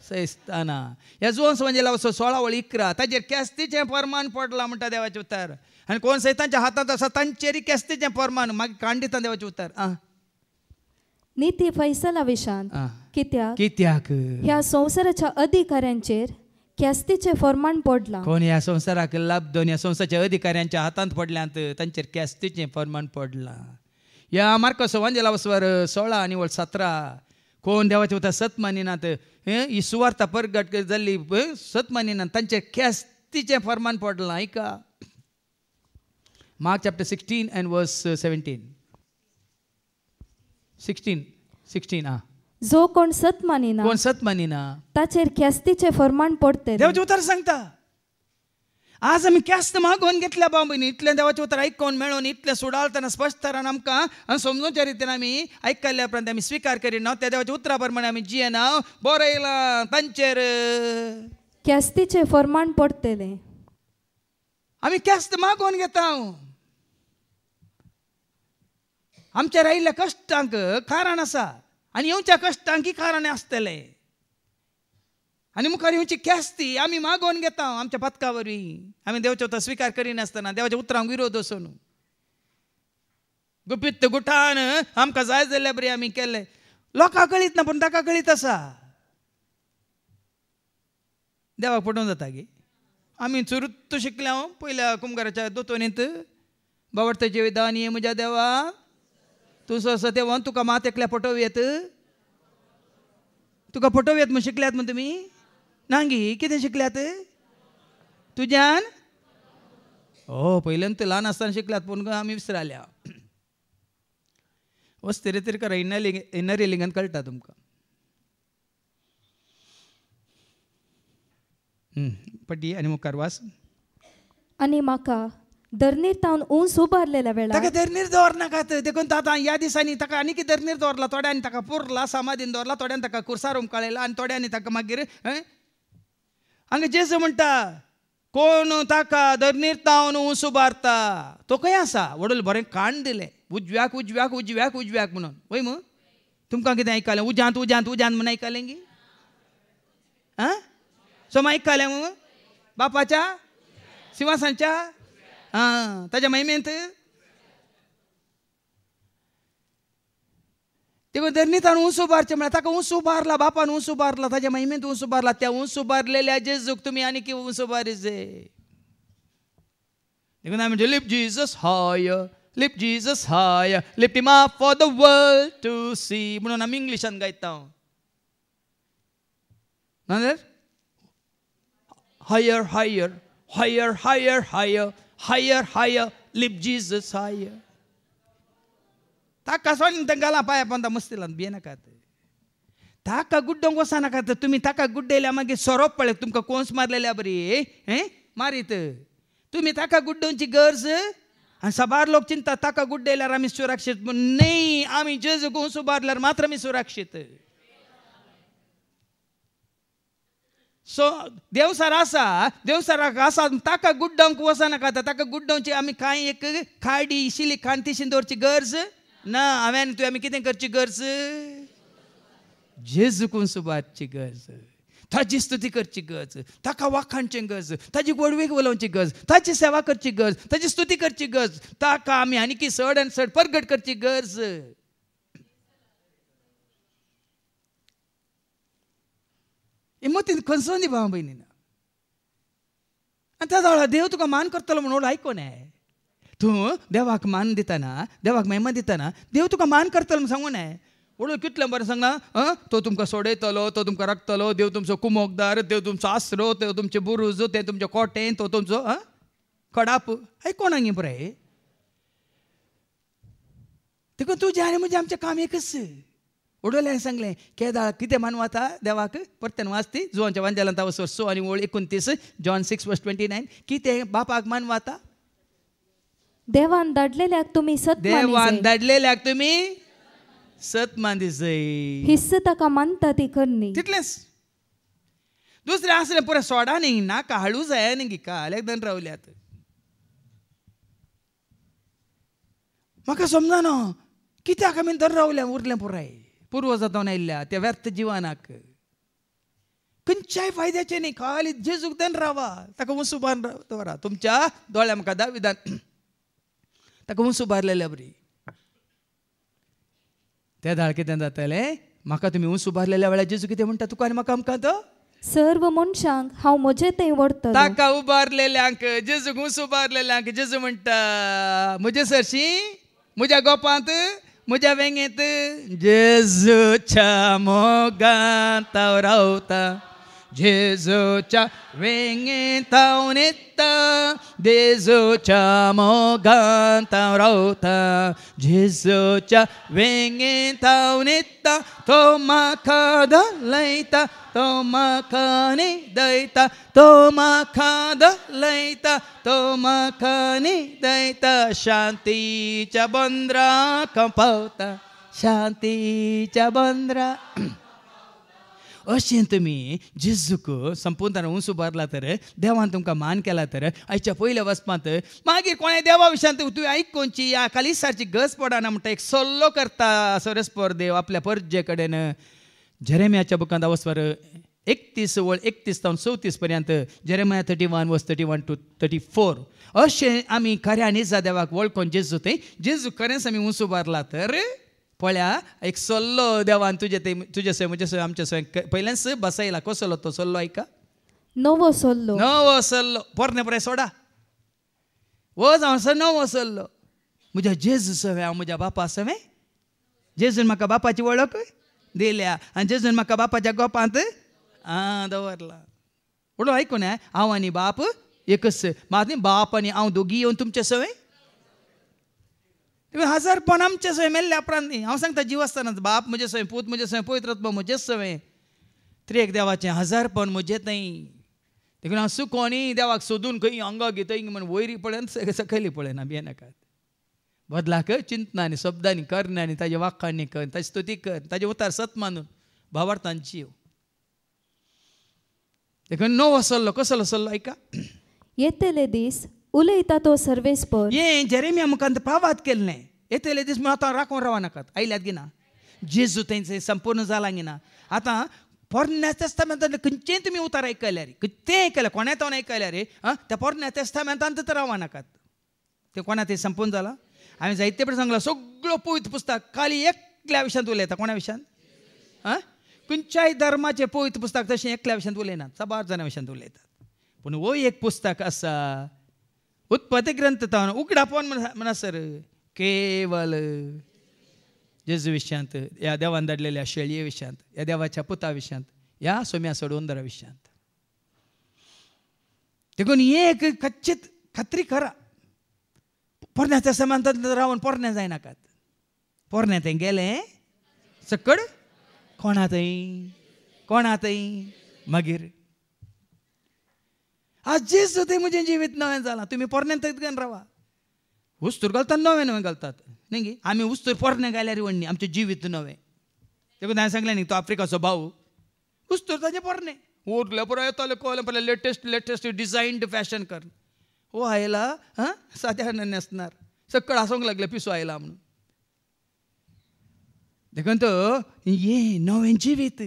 सैस्ताना ह्या जुवंस म्हणजे लावचो सोळा वळ इकरा ताजेर केस्तीचें परमान पडलां म्हणटा देवाचें उतर आनी कोण सैतांच्या हातांत आसा तांचेरी केस्तीचें परमान मागीर कांडिता देवाचें उतर आं नीती फैसला विशान कित्याक कित्याक ह्या संसाराच्या अधिकाऱ्यांचे कॅस्तीचे फर्मान पडला कोण या संसाराक लाभ दोन या संसाराच्या अधिकाऱ्यांच्या हातांत पडल्यात तांचेर कॅस्तीचे फरमान पडला या मार्क सवांजेला वसवर सोळा आणि वळ सतरा कोण देवाचे वता सतमानिनात ही सुवार्ता परगट जाल्ली सतमानिनात त्यांचे तांचेर कॅस्तीचें फर्मान पडलां Mark chapter sixteen and verse seventeen sixteen sixteen आ जो कोण सत मानिना कोण सत मानिना ताचेर ख्यास्तीचे फरमान पडते देवाचे उतार सांगता आज आमी केस्त मागोवन घेतल्या बाब भयणी इतले देवाचे उतर आयकोन मेळोन इतले सुडाळतना स्पश्टतान आमकां आनी समजूच्या रितीन आमी आयकल्ल्या उपरांत आमी स्विकार करिना त्या देवाच्या उतरा प्रमाणे आमी जियेना बरो येयला तांचेर केस्तीचे फरमान पडटले आमी केस्त मागोवन घेता आमच्या राहिल्या कष्टांक कारण आसा आनी येवच्या कष्टांकी कारण आसतले आनी मुखार येवची ख्यास्ती आमी मागोवन घेता आमच्या पथका वरवीं आमी देवच्या स्वीकार स्विकार करिनासतना देवाच्या उतरांक विरोध वचून गुपित गुठान आमकां जाय जाल्यार बरी आमी केले लोकांक कळीत ना पूण ताका कळीत आसा देवाक पटोवन जाता गे आमी चुरुत्त शिकल्या हांव हो, पयल्या दोतोनीत बावडता जेविदान ये म्हज्या देवा तू वन तुका मात एकल्या पटोव येत तुका पटोव येत म्हूण शिकल्यात म्हूण तुमी नांगी किती शिकल्यात तुझ्यान हो पयल्यान तूं ल्हान आसतना शिकल्यात पण आम्ही विसरल्या वस्ती तरे तरी करा इनर इनर लिंगन कळटा तुमकां पटी आणि मुखार वास आणि म्हाका दरनीर ताण उंच उभारलेला ताका दरनीर दोन नकात देखून आता या दिसांनी ताका आणि दर्नीर दवरला थोड्यांनी ताका पुरला थोड्यांनी ताका ता खुर्सारुम काळला आणि ताका मागीर हांगा जेजू म्हणटा कोण ताका दरनीर ताण ऊस उभारता तो खंय आसा वडूल बरें काण दिलें उजव्याक उजव्याक उजव्याक उजव्याक म्हणून होई तुमकां कितें आयकलें उज्यांत उज्यांत उज्यान म्हणून आयकलें गे आं सो आयकलें ऐकलं बापाच्या सिंह त्याच्या महिमेंत तेव्हा धरणीतान ऊस उभारचे म्हणा ताका ऊस उभारला बापान उस उभारला ताच्या महिमेंत उंस उभारला त्या उंस उभारलेल्या जेजूक तुम्ही आणि कि ऊस उभारीचे देखून म्हणजे lift Jesus high lift Jesus high lift him up for the world to see म्हणून आमी इंग्लिशान गायता higher higher higher higher higher higher high lift Jesus साय तो निय पण मस्तीला भिय नाकात ताका गुड्डोक वस नकात तुम्ही ताका गुड्डल्या सोरोप पडे तुमक मारलेल्या बरी मारीत तुम्ही ताका गुड्डोंची गरज साबार लोक चिंतात ताका गुड्ड सुरक्षित ने आम्ही जेज गोस उभारल्या मात्र सुरक्षित सो देवसार देव దేవుని आसा ताका गुड्डांक वचनाका ताका गुड्डांची आमी कांय एक खाडी इशिली कांतीशीन दवरची गरज ना हांवें तुवें आमी कितें करची गरज जेजुकून सुबाची गरज ताची स्तुती करची गरज ताका वाखाणची गरज ताची गोडवेक उलोवची गरज ताची सेवा करची गरज ताची स्तुती करची गरज ताका आमी की सड आनी सड परगट करची गरज हिंमतीन खंचोनी भाव न आनी त्या दोळा देव तुका मान करतलो म्हूण ओड आयकोन हांवें तूं देवाक मान दितना देवाक मेहमान दितना देव तुका मान करतलो म्हूण सांगून हांवें म्हणून कितलें बरें हां तो तुमकां सोडयतलो तो तुमकां राखतलो देव तुमचो कुमोगदार देव तुमचो आसरो ते तुमचे बुरुज ते तुमचे कोटेन तो तुमचो आं कडाप आय कोणाक हें बरें देखून तुजें आनी म्हणजे आमचें काम एकच उडोले सांगले केदाळ कितें आता देवाक परत्यान वाचती जुवांच्या वांद्याला वसोर सो आनी ओळ एकोणतीस John six verse twenty nine कितें बापाक आता देवान धाडलेल्याक तुमी सत देवान धाडलेल्याक तुमी सत मानदिसय हिस्स ताका मानता ती करणी तितलेंच दुसरें असले पुरे सोडा न्ही नाका हळू जाय न्ही काले दन रावल्यात म्हाका ना कित्याक आमी दर रावल्या उरलें पुराय ಪೂರ್ವಜತವನ इल्ल्या त्या व्यर्थ जीवनाक खंयच्याय फायद्याचे न्ही खाली जेजूकदान रावा ताका उंसुबान दवरा तुमच्या दोळ्या मुखार विधान ताका उंसुबारलेल्या बरी त्या दाळ कितें जातले म्हाका तुमी उंसुबारलेल्या वेळार जेजू कितें म्हणटा तुका आनी म्हाका आमकां तो सर्व मनशांक हांव म्हजे थंय व्हरता ताका उबारलेल्यांक जेजूक उंसुबारलेल्यांक जेजू म्हणटा म्हजे सरशी म्हज्या गोपांत Mujaveng Jesus chamou camogan taurauta. जेजूच्या वेंगेत नेत देजूच्या मोगांत रावता जेजूच्या वेंगेत नेत तो माखा दलयता तो माखाने दैता तो माखा दलयता तो माखाने दैता शांतीच्या बंदरा कंपावता शांतीच्या बंद्रा अशें तुमी जेजूक संपूर्ण उंसू उबारला तर देवान तुमकां मान केला तर आयच्या पयल्या वचपांत मागीर कोणें देवा विशांत तुवें आयक कोणची ह्या कालिसारची गज पडना म्हणटा एक सल्लो करता सरस्पर देव आपल्या परजे कडेन झरेम्याच्या बुकांत वचपार एकतीस वळ एकतीस तावन चवतीस पर्यंत Jeremiah thirty one verse thirty one to thirty four अशें आमी खऱ्या निजा देवाक वळखून जेजू थंय जेजू खरेंच आमी उंच उबारला तर पळ्या एक सल्लो देवान तुझे ते तुझे सोय म्हजे सोय आमचे सोय पयल्यानच बसयला कसलो तो सल्लो ऐका नवो सल्लो नवो सल्लो पोरने पोरे सोडा वोज स नवो सल्लो म्हज्या जेजू सवे हांव म्हज्या बापा सवे जेजून म्हाका बापाची वळख दिल्या आनी जेजून म्हाका बापाच्या गोपांत आं दवरला म्हणून आयकून हांव आनी बाप एकच मात बाप आनी हांव दोगी येवन तुमचे सवय हजारपण आमचे స్వయం ఎల్లి అప్రాంతి हांव सांगता आसतना बाप म्हजे स्वयं पूत म्हजे स्वयं पवित्रत्व म्हजेच सवय त्रेक देवाचें हजारपण म्हजे थंय देखून हांव सुकोणी देवाक सोदून खंय अंगा घेतय म्हण वयरी पळयन सकयली पळयना बिये नाकात बदलाक चिंतनांनी शब्दांनी आनी ताजे वाक्यांनी कर ताजी स्तुती कर ताजे उतार सत मानून भावार्थांची येव देखून नो सल्लो कसलो सल्लो आयका येतले दीस तो जेरेमिया ಸರ್ವೇಸ್ಪರ್ ಏನ್ केलने ಮುಖಾಂತ दिस ಕೇಳ್ನೆ ಎತ್ತಲೆ ದಿಸ್ ಮಾತಾ ರಾಕೊಂಡ್ आयल्यात गिना जेजू त्यांचे संपूर्ण झाला गिना आता पोरण्या तेस्तामेंतान तुमी उतार आयकल्या रे कितें ऐकलं कोणा तोन आयकल्या रे आं त्या पोरण्या अंत तर रावा नाकात तें कोणा तें संपून जालां हांवें जायते सांगलां सगळो पवित्र पुस्तक खाली एकल्या विशयांत उलयता कोणा विशयान आं खंयच्याय धर्माचें पवित्र पुस्तक तशें एकल्या विशयांत उलयनात साबार जाणा विशयांत उलयतात पूण हो एक पुस्तक आसा ग्रंथ ఉత్పత్తి గ్రంథతాను ఉగ్డాపోన్ सर केवल जेजू विशांत या देवान धाडलेल्या शेळये विशांत या देवाच्या पुता विशांत या सोम्या सोडून दरा विशांत देखून एक कच्चित खत्री करा पोरण्याच्या समांतर रावून पोरण्या जायनाकात पोरण्या थंय गेले सकड कोणा थंय कोणा थंय मागीर आज जे सुद्दां म्हणजे जिवीत नवें जाला तुमी पोरण्यांत थंयत घेवन रावा उस्तूर घालता नवें नवें घालतात न्ही आमी उस्तूर पोरण्या घाल्यार रिवडणी आमचें जिवीत नवें ते हांवें सांगलें नाही तो आफ्रिकाचो भाऊ उस्तूर ताजें पोरणे उरले पुरा येतो कोले पहिला लेटेस्ट लेटेस्ट डिझायन्ड फॅशन कर ओ आयला हां साध्या नसणार सकळ आसूंक लागले पिसू आयला म्हणून देखून तो ये नवें जिवीत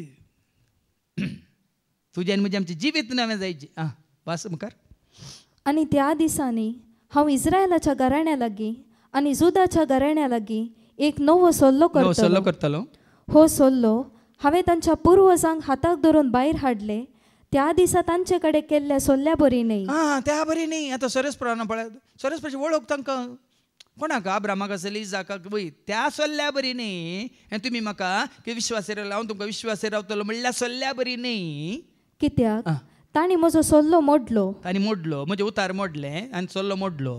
तुज्यान म्हणजे आमचे जीवित नवे जायचे आं वास मुखार आणि त्या दिसांनी हांव इस्रायलाच्या घराण्या लागीं आणि जुदाच्या घराण्या लागीं एक नवो सल्लो करतलो करतलो हो सोल्लो हांवें तांच्या पुर्वजांक हाताक धरून भायर हाडले त्या दिसा तांचे कडेन केल्ल्या सोल्ल्या बरी न्ही हां त्या बरी न्ही आतां सरस पुराण पळयात सरेस वळख तांकां कोणाक आब्रामाक असेल जाकाक वय त्या सल्ल्या बरी न्ही हे तुमी म्हाका की विश्वासेर हांव तुमकां विश्वासेर रावतलो म्हणल्यार सल्ल्या बरी न्ही कित्याक ताणी म्हजो सल्लो मोडलो ताणी मोडलो म्हणजे उतार मोडले आणि सल्लो मोडलो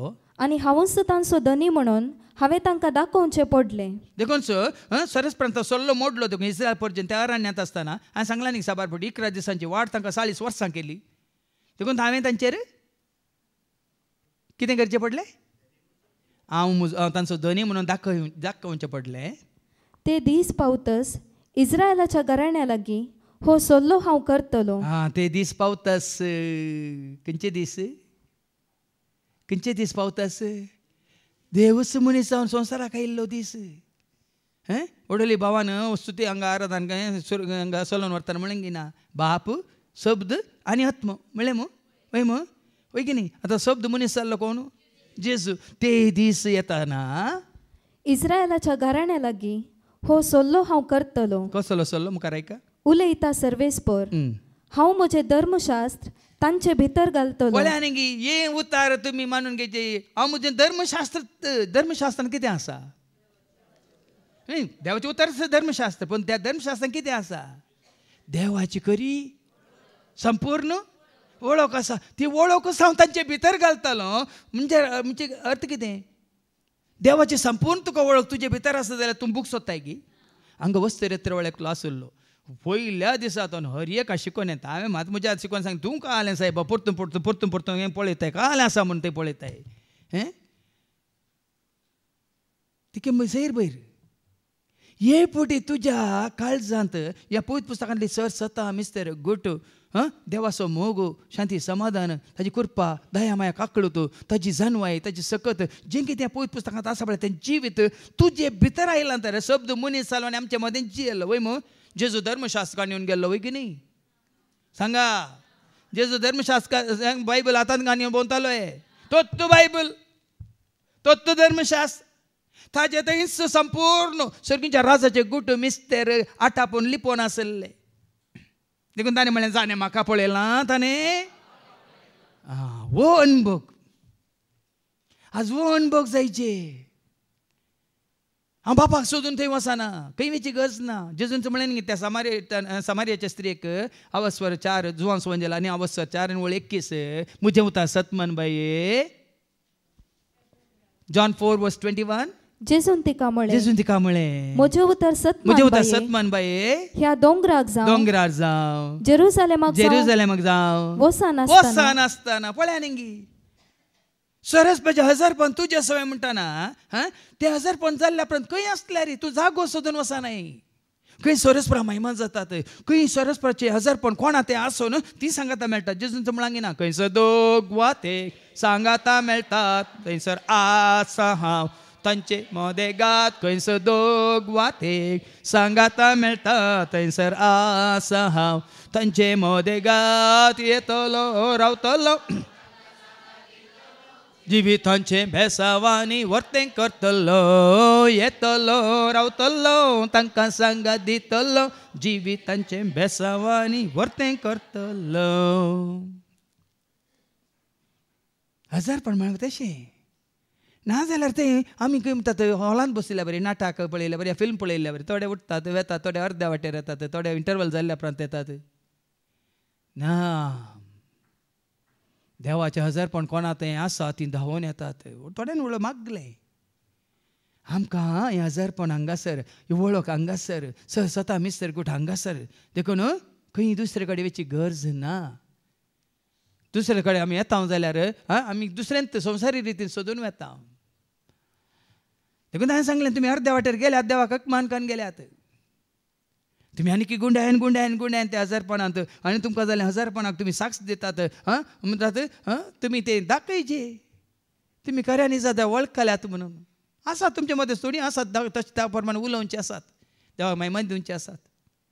आणि हांवूच तांचो धनी म्हणून हांवें तांकां दाखोवचें पडलें देखून सर सरस प्रांत सल्लो मोडलो देखून इस्रायल पर्यंत त्या अरण्यात आसतना हांवें सांगलां न्ही साबार फुटी इकरा दिसांची वाट तांकां चाळीस वर्सां केली देखून हांवें तांचेर कितें करचें पडलें हांव तांचो धनी म्हणून दाखय दाखोवचें पडलें ते दीस पावतस इस्रायलाच्या घराण्या लागीं हो सोल्लो हांव करतलो हा ते दीस पावतास खंयचे दीस खंयचे दीस पावतास देवस मनीस जावन संवसाराक आयिल्लो दीस हैं ओडली भावान वस्तुती हांगा आराधन हांगा सोलोन व्हरताना म्हणलें गिना ना बाप शब्द आनी आत्म मिले मु वय मु वय की न्ही आतां शब्द मनीस जाल्लो कोण जेजू ते दीस येताना इस्रायलाच्या घराण्या लागीं हो सोल्लो हांव करतलो कसलो सोल्लो मुखार आयका उलयता सर्वेस्पर हांव म्हजें धर्मशास्त्र तांचे भितर घालतो वयल्यान हे उतार तुम्ही मानून घेचे हांव म्हजें धर्मशास्त्र धर्मशास्त्रान कितें आसा देवाचे उतार धर्मशास्त्र पण त्या धर्मशास्त्रान कितें आसा देवाची करी संपूर्ण ओळख आसा ती ओळखच हांव तांचे भितर घालतालो म्हणजे म्हणजे अर्थ कितें देवाची संपूर्ण तुका ओळख तुजे भितर आसा जाल्यार तूं बूक सोदताय की हांगा वस्तू रेत्र वळेकलो आसुल्लो पयल्या दिसा तो एक शिकोन येता हांवें मात म्हज्या शिकोन सांग तू का आले सायबा परतून परतून परतून परतून हें पळयताय का आलें आसा म्हण तें पळयताय हें तिके मजेर भयर हे पुटी तुज्या काळजांत ह्या पवित पुस्तकांतली सर सता मिस्तर गुट देवाचो मोग शांती समाधान ताजी कृपा दया माया काकडूत ताजी जनवाय ताजी सकत जे की त्या पवित पुस्तकांत आसा पळय तें जिवीत तुजे भितर आयलां तर शब्द मनीस जालो आनी आमच्या मदें जियेलो वय जेजू धर्मशास्त्राने येऊन गेल्लो की नाही सांगा जेजू धर्मशास्त्र बायबल आतांच गाणी बोलतालो तो बायबल तो धर्मशास्त्र ताजे थंय संपूर्ण सर्गींच्या राजाचे गुट मिस्तेर आटापून लिपोन आसले देखून ताणें म्हणलें जाणें म्हाका पळयलां ताणें आं वो अनभोग आज वो अनभोग जायचे हा बापाक सोदून थंय वसाना खंय गरज ना जेजूंचं म्हणलें न्ही त्या समारे समारियाच्या स्त्रियेक अवस्वर चार जुवान सुवंजेला आनी अवस्वर चार आणि ओळ एकवीस मुझे उता सतमन बाई John four verse twenty one जेजून तिका म्हळें जेजून तिका म्हळें म्हजे उतर सत मुझे उतर सतमान बाई ह्या दोंगराक जावं दोंगरार जेरुसालेमाक जेरुजालेमाक जेरुजालेमाक जावं वसानासतना वसानासतना पळया निंगी सरसपजे हजरपण तुज्या सवय म्हणटाना हा ते हजारपण जाल्ल्या उपरांत खंय असल्या रे तू जागो सोदून वसानाय खंय सोरसपुरा महिमा जाता थंय खंय सोरसपुराचे हजरपण कोणा ते न ती सांगाता मेळटा जेजून म्हणांगी ना खंयसर दोग वा ते सांगाता मेळटात थंयसर आसा हांव तांचे मोदेगात खंयसर दोग वा ते सांगाता मेळटा थंयसर आसा हांव तांचे गात येतलो रावतलो जिवितांचे भेसावानी वर्ते करतलो येतलो रावतलो तांकां सांगा दितलो जिवितांचे भेसावानी वर्तें करतलो हजार प्रमाण तशें ना जाल्यार ते आमी खंय म्हणटात हॉलांत बसयल्या बरी नाटक पळयल्या बरे फिल्म पळयल्या बरें थोडे उठतात वेतात थोडे अर्द्या वाटेर येतात थोडे इंटरवल जाल्ल्या उपरांत येतात ना देवाचें हजरपण कोणा तें आसा तीं धांवून येतात थोड्यान उलो मागलें आमकां हें हजरपण हांगासर वळख हांगासर स्वता मिस्तर गुट हांगासर देखून खंय दुसरे कडेन वेची गरज ना दुसरे कडेन आमी येता जाल्यार आमी दुसऱ्यान संवसारी रितीन सोदून वेता देखून हांवें सांगलें तुमी अर्द्या वाटेर गेल्यात देवाक मानकान गेल्यात तुमी आनी गुंडायन गुंडायन गुंडायन ते हजारपणांत आणि तुमकां जालें हजारपणाक तुम्ही साक्ष देतात हां म्हणतात हां तुमी ते दाखयचे तुम्ही खऱ्यांनी जाता वळखल्यात म्हणून आसात तुमच्या मध्ये सोडी आसात तशें त्या प्रमाणे उलोवचे आसात देवा मैमान दिवचे आसात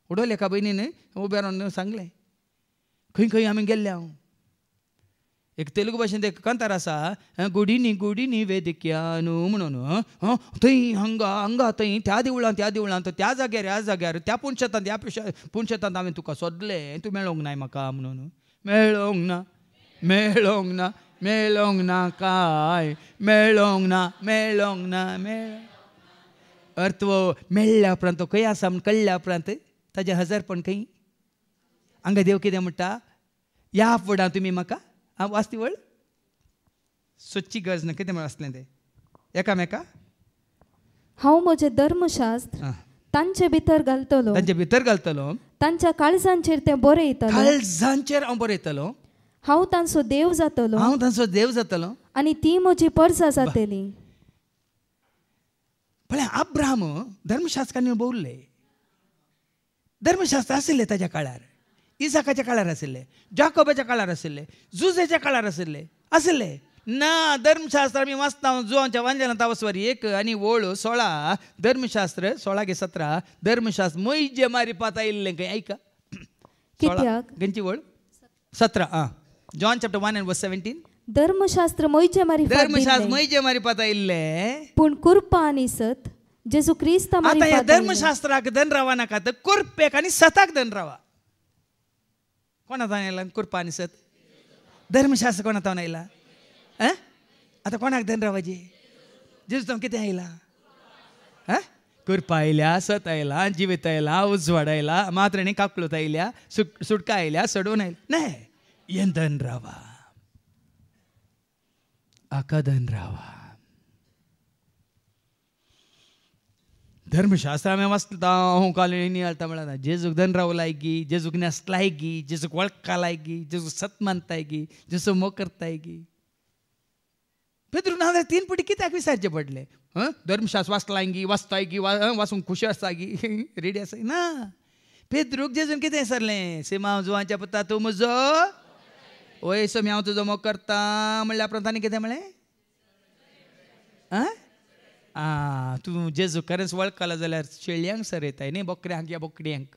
उडवले का बहिणीने उबें रावन सांगलें खंय खंय आमी गेल्ले हांव एक एक తెలుగు భాష गुडिनी गुडिनी वेदिक्या न्हू म्हणून थंय हंगा हंगा थंय त्या देवळान त्या देवळांत त्या जाग्यार ह्या जाग्यार त्या पुणशेतान ह्या पुणशेतान हांवें तुका सोदलें तूं मेळोंक नाय म्हाका म्हणून मेळोंक ना मेळोंक ना मेळोंक ना काय मेळोंक ना मेळोंक ना मेळ अर्थ मेळ्ळ्या उपरांत खंय आसा म्हण कळ्ळ्या उपरांत ताजें हजारपण खंय हांगा देव कितें म्हणटा ह्या फुडां तुमी म्हाका आ वाचती वळ स्वच्छी गरज ना कितें म्हण आसलें एकामेका हांव म्हजें धर्मशास्त्र तांचे भितर घालतलो तांचे भितर घालतलो तांच्या काळजांचेर तें बरयतलो काळजांचेर हांव बरयतलो हांव तांचो देव जातलो हांव तांचो देव जातलो आनी ती म्हजी परसा जातली पळय अब्राहम धर्मशास्त्रांनी बोलले धर्मशास्त्र आशिल्ले ताज्या काळार ಇಸಾಕಚ काळार ಆಸಿಲ್ಲೆ जॉकोबाच्या ಕಾಳಾರ ಆಸಿಲ್ಲೆ जुजेच्या काळार आसले आसले ना धर्मशास्त्र आमी वाचता जुवांच्या वांजनांत तावसवारी एक आनी ओळ सोळा धर्मशास्त्र सोळा के सतरा धर्मशास्त्र मैजे मारी पात इल्ले काय ऐका कित्याक ओळ सतरा आ John chapter one and verse seventeen धर्मशास्त्र मैजे मारी धर्मशास्त्र मैजे मारी पाता इल्ले पूण कुर्पा आनी सत जेजू क्रिस्त आता या धर्मशास्त्राक धन रावा नाका तर कुर्पेक आनी सताक धन रावा कोणाचा नाही कृपा सत धर्मशास्त्र कोणाचा आयला आं आता कोणाक धन रावपाची जेजू किती आयला कृपा आयल्या सत आयला जिवीत आयला उजवाड आयला मात्र आयल्या सुटका आयल्या सडून आयला नाही येन धन आका धन धर्मशास्त्रा में वाचता हूँ कॉलोनी अलता मिला जे जुगधन राव लाएगी जे जुग नस्त लाएगी जे जुग वड़का लाएगी जे जुग सत मानताएगी जे सो मो करताएगी पेदरू ना तीन पटी कित्याक विचारचे पडले हं धर्मशास्त्र वाचलायगी वाचतायगी वा वाचूंक खुशी आसतागी <laughs> रेडी आसा ना पेद्रूक जेजून कितें विसरलें सीमा जुवाच्या पुता तूं म्हजो ओय समी हांव तुजो मोग करता म्हणल्या उपरांत ताणें कितें म्हणलें आं आ, तूं जेजू खरेंच वळखला जाल्यार शेळयांक सरयताय न्ही बोकड्यांक या बोकड्यांक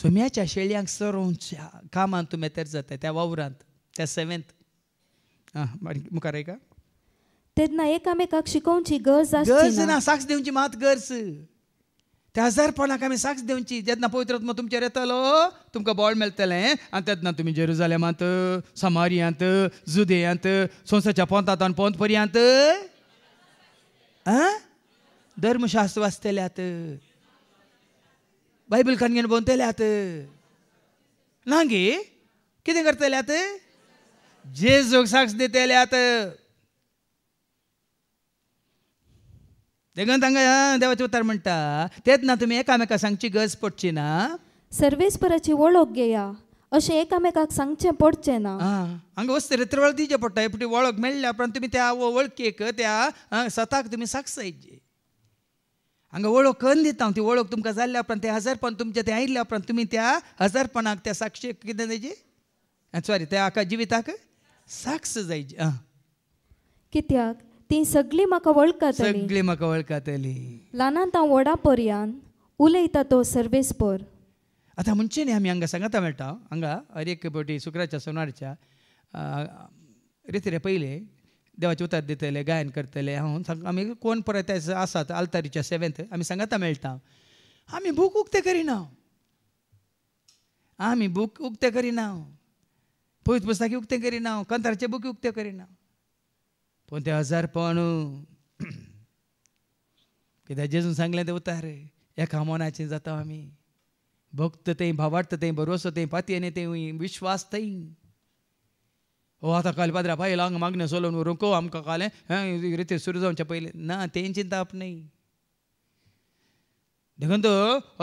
सोम्याच्या शेळयांक सरोवच्या कामान तूं मेतेर जाता त्या वावरांत त्या सेवेंत आं मुखार एका तेन्ना एकामेकाक शिकोवची गरज गरज ना साक्ष दिवची मात गरज त्या हजारपणाक आमी साक्ष देवची जेन्ना पवित्रात्मा तुमचेर येतलो तुमकां बॉल मेळटलें आनी तेन्ना तुमी जेरुजालेमांत समारियांत जुदेयांत संसाच्या पोंतांत आनी पोंत पर्यांत आं धर्मशास्त्र वाचतल्यात बायबल घेवन भोंवतल्यात ना गे कितें करतल्यात जेजूक साक्ष दितल्यात देखून तांकां देवाचे उतार म्हणटा तेच ना तुमी एकामेका सांगची गरज पडची ना सर्वेस्पराची वळख घेया अशें एकामेकाक सांगचें पडचें ना हांगा वस्त रत्रवळ दिवचें पडटा एपटी वळख मेळ्ळ्या उपरांत तुमी त्या वळखेक त्या सताक तुमी साक्ष जायची हांगा वळख करून दिता हांव ती वळख तुमकां जाल्ल्या उपरांत ते हजारपण तुमचे ते आयिल्ल्या उपरांत तुमी त्या हजारपणाक त्या साक्षीक कितें जायची सॉरी त्या हाका जिविताक साक्ष जायची आं कित्याक ती सगळी म्हाका वळखात सगळी म्हाका वळखात लहान हांव वडा पर्यान उलयता तो सर्वेस पर आतां म्हणचे न्ही आमी हांगा सांगता मेळटा हांगा हर एक पावटी शुक्राच्या सोनारच्या रेत्रे पयले देवाचे उतार दितले गायन करतले हांव आमी कोण परत आसात आलतारीच्या सेवेंत आमी सांगता मेळटा आमी भूक उक्ते करिना आमी भूक उक्ते करिना पवित पुस्तकी उक्ते करिना कंतारचे बूक उक्ते करिना पण ते हजारपण <clears throat> किद्या सांगले ते उतार एका मनाचे जाता आम्ही भक्त ते भावार्थ ते भरोसो ते आणि ते विश्वास थंय हो आता काल पाद्रा पाय लांग मागणें सोलोवन रुको आमका काले रिती सुरू जावचे पहिले ना चिंता आप न्ही देखून तो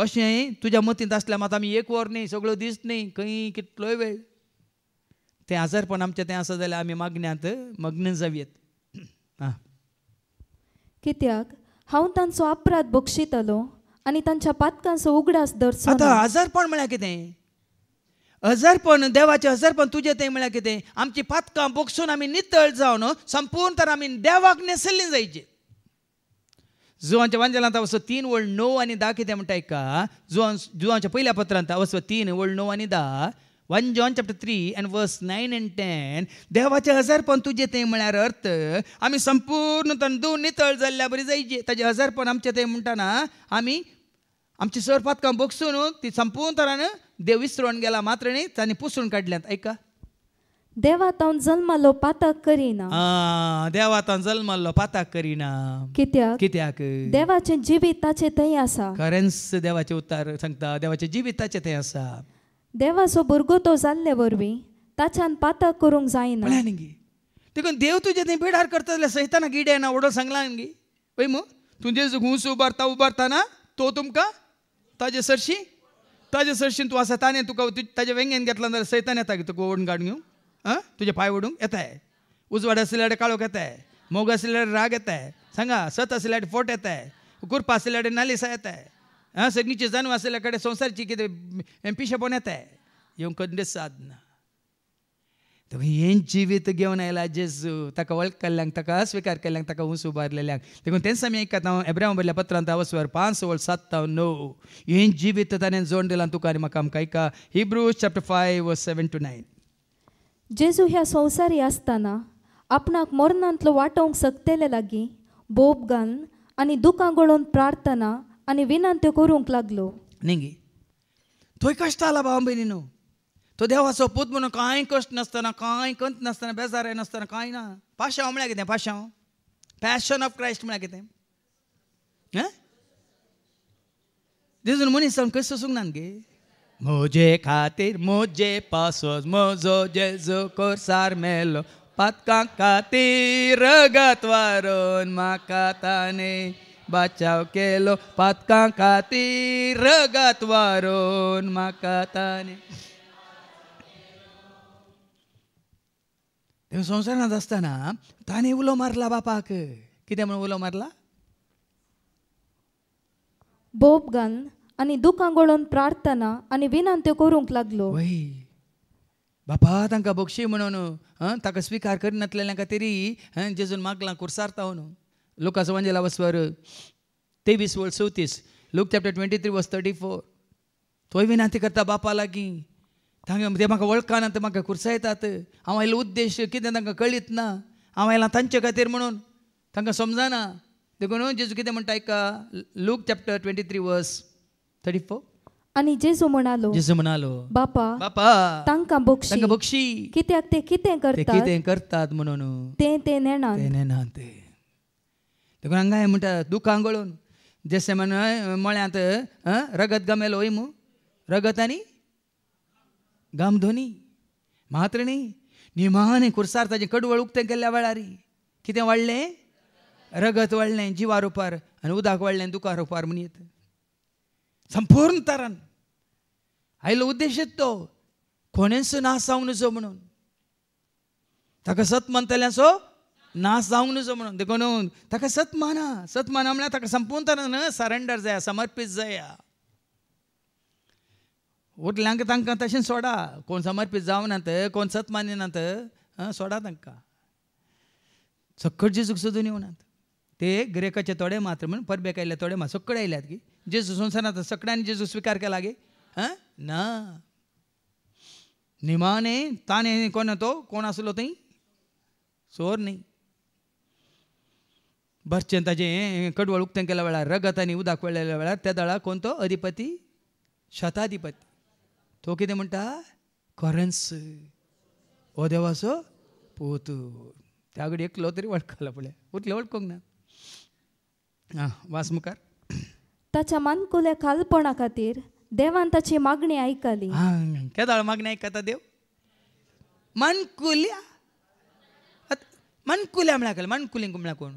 अशें तुझ्या मतींत असल्या मात आमी एक वर नाही सगळं दिसत नाही खी कितलोय वेळ तें आजारपण आमच्या ते असं जाल्यार आमी मागण्यांत मग्न जाऊयात कित्याक हांव तांचो अपराध बक्षितलो आनी तांच्या पातकांचो उगडास धरचो हजरपण हजारपण म्हळ्यार कितें हजरपण देवाचें हजरपण तुजें तें म्हळ्यार कितें आमची पातकां बोगसून आमी नितळ जावन संपूर्ण तर आमी देवाक नेसल्ली जायचे जुवांच्या वांजलांत वचो तीन वळ णव आनी धा कितें म्हणटा का जुवां जुवांच्या पयल्या पत्रांत वचो तीन वळ णव आनी धा one John chapter three and verse nine and ten देवाचे हजारपण तुझे ते म्हळ्यार अर्थ आम्ही संपूर्ण तंदू नितळ जाल्ल्या बरी जायचे ताजे हजारपण आमचे ते म्हणटाना आमी आमची सर पातकां बोगसून ती संपूर्ण तरान देव विसरून गेला मात्र न्ही तांणी पुसून काडल्यात ऐका देवात हांव जल्मलो पाताक करिना देवात हांव जल्मलो पाताक करिना कित्याक कित्याक देवाचें जिवीत थंय आसा खरेंच देवाचे उतार सांगता देवाचें जिवीत थंय आसा देवाचो भुरगो तो जाल्ले वरवीं ताच्यान पातळ करूंक जायना म्हळ्यार देखून देव तुजे थंय पिडार करता जाल्यार सैताना गिडे ना ओडो सांगला न्ही पळय मू तुजे घूस उबारता उबारताना तो तुमकां ताजे सरशी ताजे सरशीन तूं आसा ताणें तुका ताजे वेंगेन घेतला जाल्यार सैतान येता तुका ओडून काडून घेवंक आं तुजे पांय ओडूंक येताय उजवाड आसल्याडे काळोख येताय मोग आसल्याडे राग येताय सांगा सत आसल्याडे फोट येताय कुरपा आसल्याडे नालिसा येताय ಸಗ್ನಿಚೆ ಜಾನುವಾಸೆಲ್ಲ ಕಡೆ ಸಂಸಾರ ಚಿಕ್ಕಿದೆ ಪಿಶ ಪೊನೆತಾಯ ಇವನ್ ಕಂಡೆ ಸಾಧನ तुका हें जिवीत घेवन आयला जेजू ताका वळख केल्ल्यांक ताका स्विकार केल्ल्यांक ताका उंच उबारलेल्यांक देखून तेंच आमी एक कथा एब्राम बरल्या पत्रांत वसवर पांच वळ सात्ताव णव हें जिवीत ताणें जोड दिलां तुका आनी म्हाका आमकां एका Hebrew chapter five seven to nine जेजू ह्या संवसारी आसतना आपणाक मरणांतलो वाटोवंक सक्तेले लागीं बोब घालून आनी दुखां गळोवन प्रार्थना आणि विनान त्यो करूंक लागलो न्ही थंय कश्ट जाला भाव नो तो देवा पूत म्हणून कांय कष्ट नसताना कांय कंत नसताना बेजार नासतना कांय ना पाशांव म्हळ्या कितें पाशांव पॅशन ऑफ क्रायस्ट म्हळ्यार कितें हैं मनीस सांग कशी सोसूंक ना गे म्हजे खातीर म्हजे पासोस म्हजो जेजो सार मेलो पातकां खातीर रगत वारोन म्हाका ताने बचाव केलो पातकां खातीर रगत वारून माका ताणे तें संवसारांत आसतना ताणें उलो मारला बापाक कितें म्हणून उलो मारला बोब घालून आणि दुखांगोळून प्रार्थना आणि विनंत्यो करूंक लागलो बापा तांकां बक्षी म्हणून ताका स्विकार करिनासलेल्यांक तरी जेजून मागला कुर्सारता म्हणून Lucas Evangel అవర్ तेवीस वर्ष चौतीस Luke chapter twenty three verse thirty four थोय विनंती करता बापा लागीं ते म्हाका वळखना ते म्हाका कुर्सायतात हांव आयलो उद्देश कितें तांकां कळीत ना हांव आयलां तांचे खातीर म्हणून तांकां समजना देखून जेजू कितें म्हणटा आयका Luke chapter twenty three verse thirty four आणि जेजू म्हणालो जेजू म्हणालो बापा बापा तांकां बक्षी तांकां बक्षी कित्याक ते कितें करतात कितें करतात म्हणून ते ते नेणात ते नेणात ते देखून हांगा हें म्हणटा दुखां गळून जेसे म्हण मळ्यांत रगत गमेल ओय मू रगत आनी गामधोनी म्हात्रणी निमाणे खुर्सार ताजें कडवळ उक्तें केल्ल्या वेळारी कितें वाडलें रगत वाडलें जिवार उपार आनी उदक वाडलें दुकार रुपार म्हण येत संपूर्ण तरण आयलो उद्देश तो कोणेच नास जावंक नजो म्हणून ताका सत सो ना जावंक नजो म्हणून देखून ताका सत माना सत माना म्हळ्यार ताका संपून सरेंडर जाया समर्पीत जाया उठल्यांक तांकां तशें सोडा कोण समर्पीत जावनात कोण सत मानिनात सोडा तांकां सक्कड जेजूक सोदून येवनात ते ग्रेकाचे तोडे मात्र म्हणून परबेक आयले तोडे मात्र सकड आयल्यात की जेजू तर सगळ्यांनी जेजू स्विकार केला गे ना निमाने ताने कोण तो कोण आसलो थंय सोर न्ही कडवळ केल्या वेळा रगत आणि उदक ನೀವು वेळा त्या कोण कोणतो अधिपती शताधिपती तो कितें म्हणटा करन्स हो देवाचो पोत त्या कडेन एकलो तरी वळखला पळय उतले वळखूंक ना आं वास मुखार ताच्या मानकुल्या कालपणा खातीर देवान ताची मागणी आयकली केदाळ मागणी आयकता देव मानकुल्या मानकुल्या म्हळ्यार मानकुलें म्हळ्यार कोण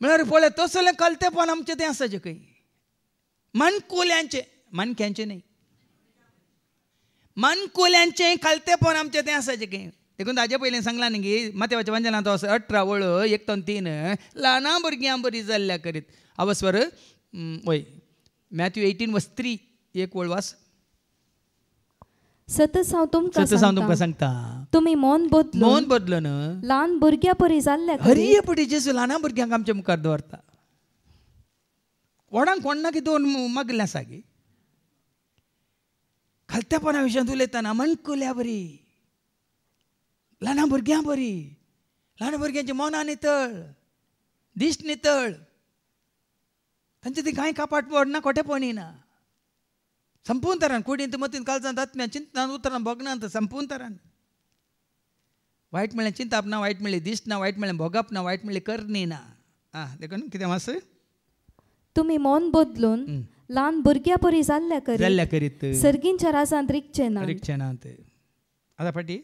म्हळ्यार पळय तसलें कलतेपण आमचें तें आसा खंय मानकुल्यांचें मानक्यांचें न्ही मानकुल्यांचें कलतेपण आमचें तें आसा काही देखून ताजे पयलीं सांगलां न्ही की माथेवाच्या वंजनांत तो असो अठरा वळ एक दोन तीन ल्हानां भुरग्यां बरी जाल्ल्या करीत आवस्वर स्वर वय मॅथ्यू एटीन वस्त्री स्त्री एक वळ वास सतत हांव तुमकां सतत हांव तुमकां सांगता तुमी मोन बदलून मोन बदलून ल्हान भुरग्यां परी जाल्ल्या हरिये पटी जेसू ल्हाना भुरग्यांक आमच्या मुखार दवरता कोणाक कोणाक दोन मागिल्लें आसा गे खालत्यापणा विशयांत उलयतना मणकुल्या बरी ल्हाना भुरग्यां बरी ल्हान भुरग्यांची मोनां नितळ दिश्ट नितळ तांचे ती कांय कापाट पडना कोठे ना ಸಂಪೂರ್ಣ ತರಾನ मतीन ಮತ್ತಿನ ಕಾಲ್ಸಂತ चिंता ಚಿಂತ ಉತ್ತರ ಬೊಗ್ನ तर संपून तरान वायट म्हणलें चिंताप ना वायट म्हणलें ना वायट म्हणलें भोगप ना वायट कर नी ना आ देखून कितें मातसो तुमी मोन बदलून ल्हान भुरग्या परी जाल्ल्या करीत जाल्ल्या करीत सर्गींच्या रासांत रिकचे ना रिक्चे ना ते आता फाटी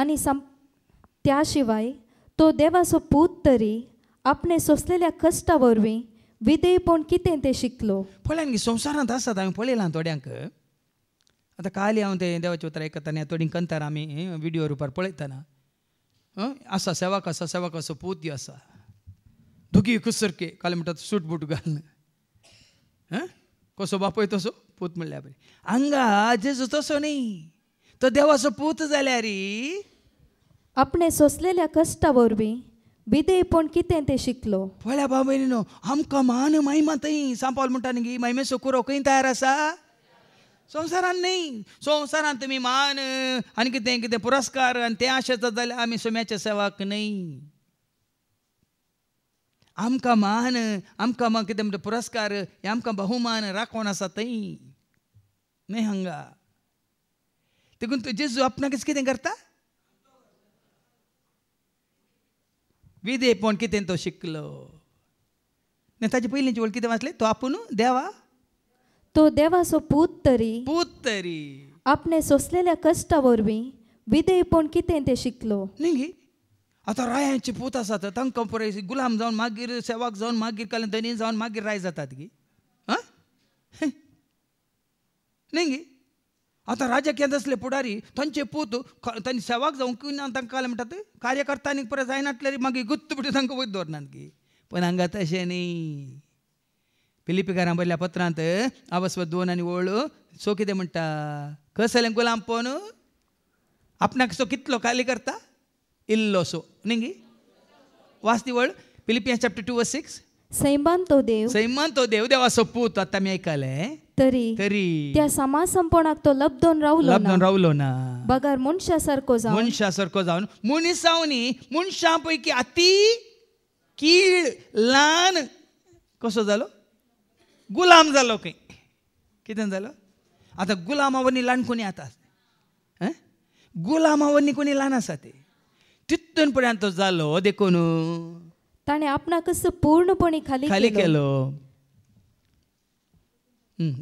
आनी त्या शिवाय तो देवाचो पूत तरी आपणे सोसलेल्या कष्टावरवी विदेय पण कितें ते शिकलो पळय आमगे संवसारांत आम्ही पळला थोड्यांक आता काली हांव तें देवाचे उतरां आयकताना थोडींक कंतार आमी रूपात रुपार पळयताना आसा सेवाक आसा कसो असो पोती आसा दुगी कुसरके काल म्हणतात सूट बूट घाल कसो बापय तसो पूत म्हणल्या बरें हांगा जेजू तसो नाही तो देवाचो पूत रे आपणे सोंसलेल्या कष्टा वरवीं बिदे पण कितें तें शिकलो पळ्या भाव न्हू आमकां मान महिमा थंय सां म्हणटा न्ही महिमे सोकूर रोखूय तयार आसा संवसारान न्ही संवसारान तुमी मान आनी कितें कितें पुरस्कार आनी ते आशेता जाल्यार आमी सोम्याच्या सेवाक न्ही आमकां मान आमकां कितें म्हणटा पुरस्कार हे आमकां बहुमान राखोण आसा थंय न्ही हांगा देखून तुजे आपणाकच कितें करता विदे पण कितें तो शिकलो नाही ताची पयलींची ओळ कितें वाचले तो आपूण देवा तो देवाचो पूत तरी पूत तरी आपणे सोसलेल्या कष्टा वरवीं विदे पण कितें ते शिकलो न्ही आतां रायांचे पूत आसात तांकां पळय गुलाम जावन मागीर सेवाक जावन मागीर कल्याण धनी जावन मागीर राय जातात गी आं न्ही आतां राजकीयांत असले पुढारी तंचे पूत तांणी सेवाक जाऊन ना तांकां काल कार्यकर्त्यांनी परत जायनासल्यार मागीर गुत्त पिटी तांकां वयर दवरनात की पण हांगा तशें न्ही फिलिपिकारां बरल्या पत्रांत आवस्व दोन आनी ओळ सो कितें म्हणटा कसलें गुलाम पोन आपणाक सो कितलो काली करता इल्लो सो न्ही वास्ती वळ फिलिपिया चॅप्टर टू व सिक्स सैमान तो देव सैमान तो देव देवाचो पूत आता मी ऐकले तरी तरी त्या समाज संपणाक तो लबदोन लब दोन रावलो ना बगार मनशा सारको जावन मनशा सारको जावन मुनिसावनी मनशा पैकी अति कीळ लहान कसो झालो गुलाम झालो खंय कितें जालो आता गुलामावनी ल्हान कोणी आतां गुलामावनी कोणी लहान असा ते तिथून पर्यंत तो देखून ताणे आपणाक पूर्णपणे खाली खाली केलो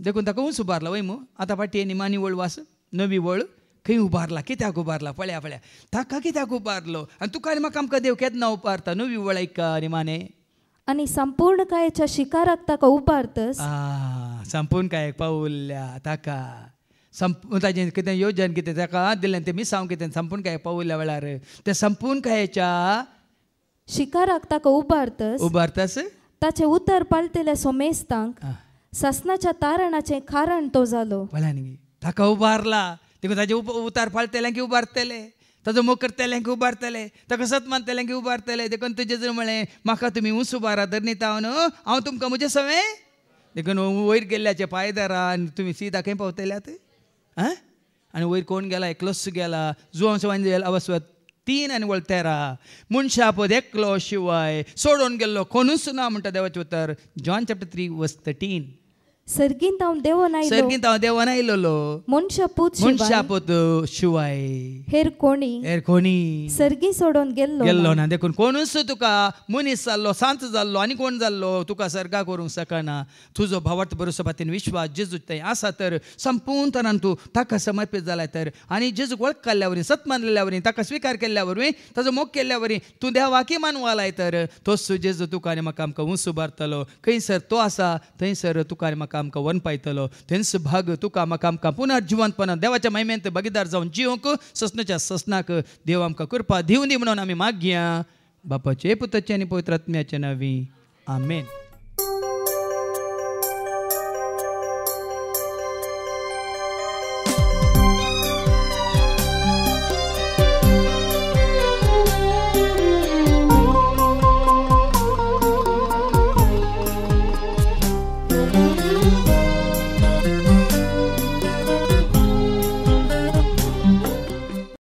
देखून ताका उंच उबारला वय मू आता फाटी निमानी वळ वास नवी वळ खंय उभारला कित्याक उभारला पळ्या पळया ताका कित्याक उभारलो आनी तुका आनी म्हाका आमकां देव केन्ना उभारता नवी वळ आयका निमाने आणि संपूर्ण कायाच्या शिकाराक ताका आ संपूर्ण कायाक पावल्या ताका संपूर्ण ताजे कितें योजन कितें ताका दिलें तें मिसांव कितें संपूर्ण कायाक पावल्या वेळार ते संपूर्ण कायाच्या ಶಿಕಾರಾಗ್ತಾಕ ಉಬ್ಬಾರ್ತಸ್ ಉಬ್ಬಾರ್ತಸ್ ताचे उतार ಪಲ್ತೆಲೆ सोमेस्तांक ससनाच्या तारणाचे कारण तो जालो वळ्यांनी ताका उबारला तिका ताचे उतार की उबारतले ताजो मोग की उबारतले ताका सत की उबारतले देखून तुजे जर म्हळें म्हाका तुमी ऊस उबारा तर न्हिता न्हू हांव तुमकां म्हजें सवें देखून वयर गेल्ल्याचे आनी तुमी सीता खंय पावतल्यात आं आनी वयर कोण गेला एकलोच गेला जुवांव सवान गेला अवस्वत tine nu ultera. Munce apo declo și uai. Sodon gelo conusunam unta devachutar. John chapter 3 verse 13. ಸರ್ಗಿಂತ ಅವನು ದೇವನ ಸರ್ಗಿಂತ ಅವನು ದೇವನ ಇಲ್ಲೋ ಮನುಷ್ಯ ಪೂತ್ ಮನುಷ್ಯ ಪೂತ್ ಶಿವಾಯ ಹೇರ್ ಕೋಣಿ ಹೇರ್ ಕೋಣಿ सोडून गेल्लो गेल्लो ना देखून कोणूच तुका मनीस जाल्लो सांत जाल्लो आनी कोण जाल्लो तुका सर्गा करूंक शकना तुजो भावार्थ भरोसो विश्वास जेजूक थंय आसा तर संपूर्ण तरान तूं ताका समर्पीत जाला तर आनी जेजूक वळखल्या वरी सत मानलेल्या वरी ताका स्विकार केल्ल्या वरवीं ताजो मोग केल्ल्या वरी तूं देवाकी मानवा लाय तर तो जेजू तुका आनी म्हाका आमकां उंसू बारतलो खंयसर तो आसा थंयसर तुका आनी म्हाका आमकां वन पायतलो थंयस भाग तुका म्हाका आमकां पुनः देवाच्या महिमेंत भागीदार जावन जिवंक ससनाच्या ससनाक देव आमकां कृपा दिवनी म्हणून आमी मागया बापाचे पुतचे आनी पवित्रात्म्याचे नावी आमेन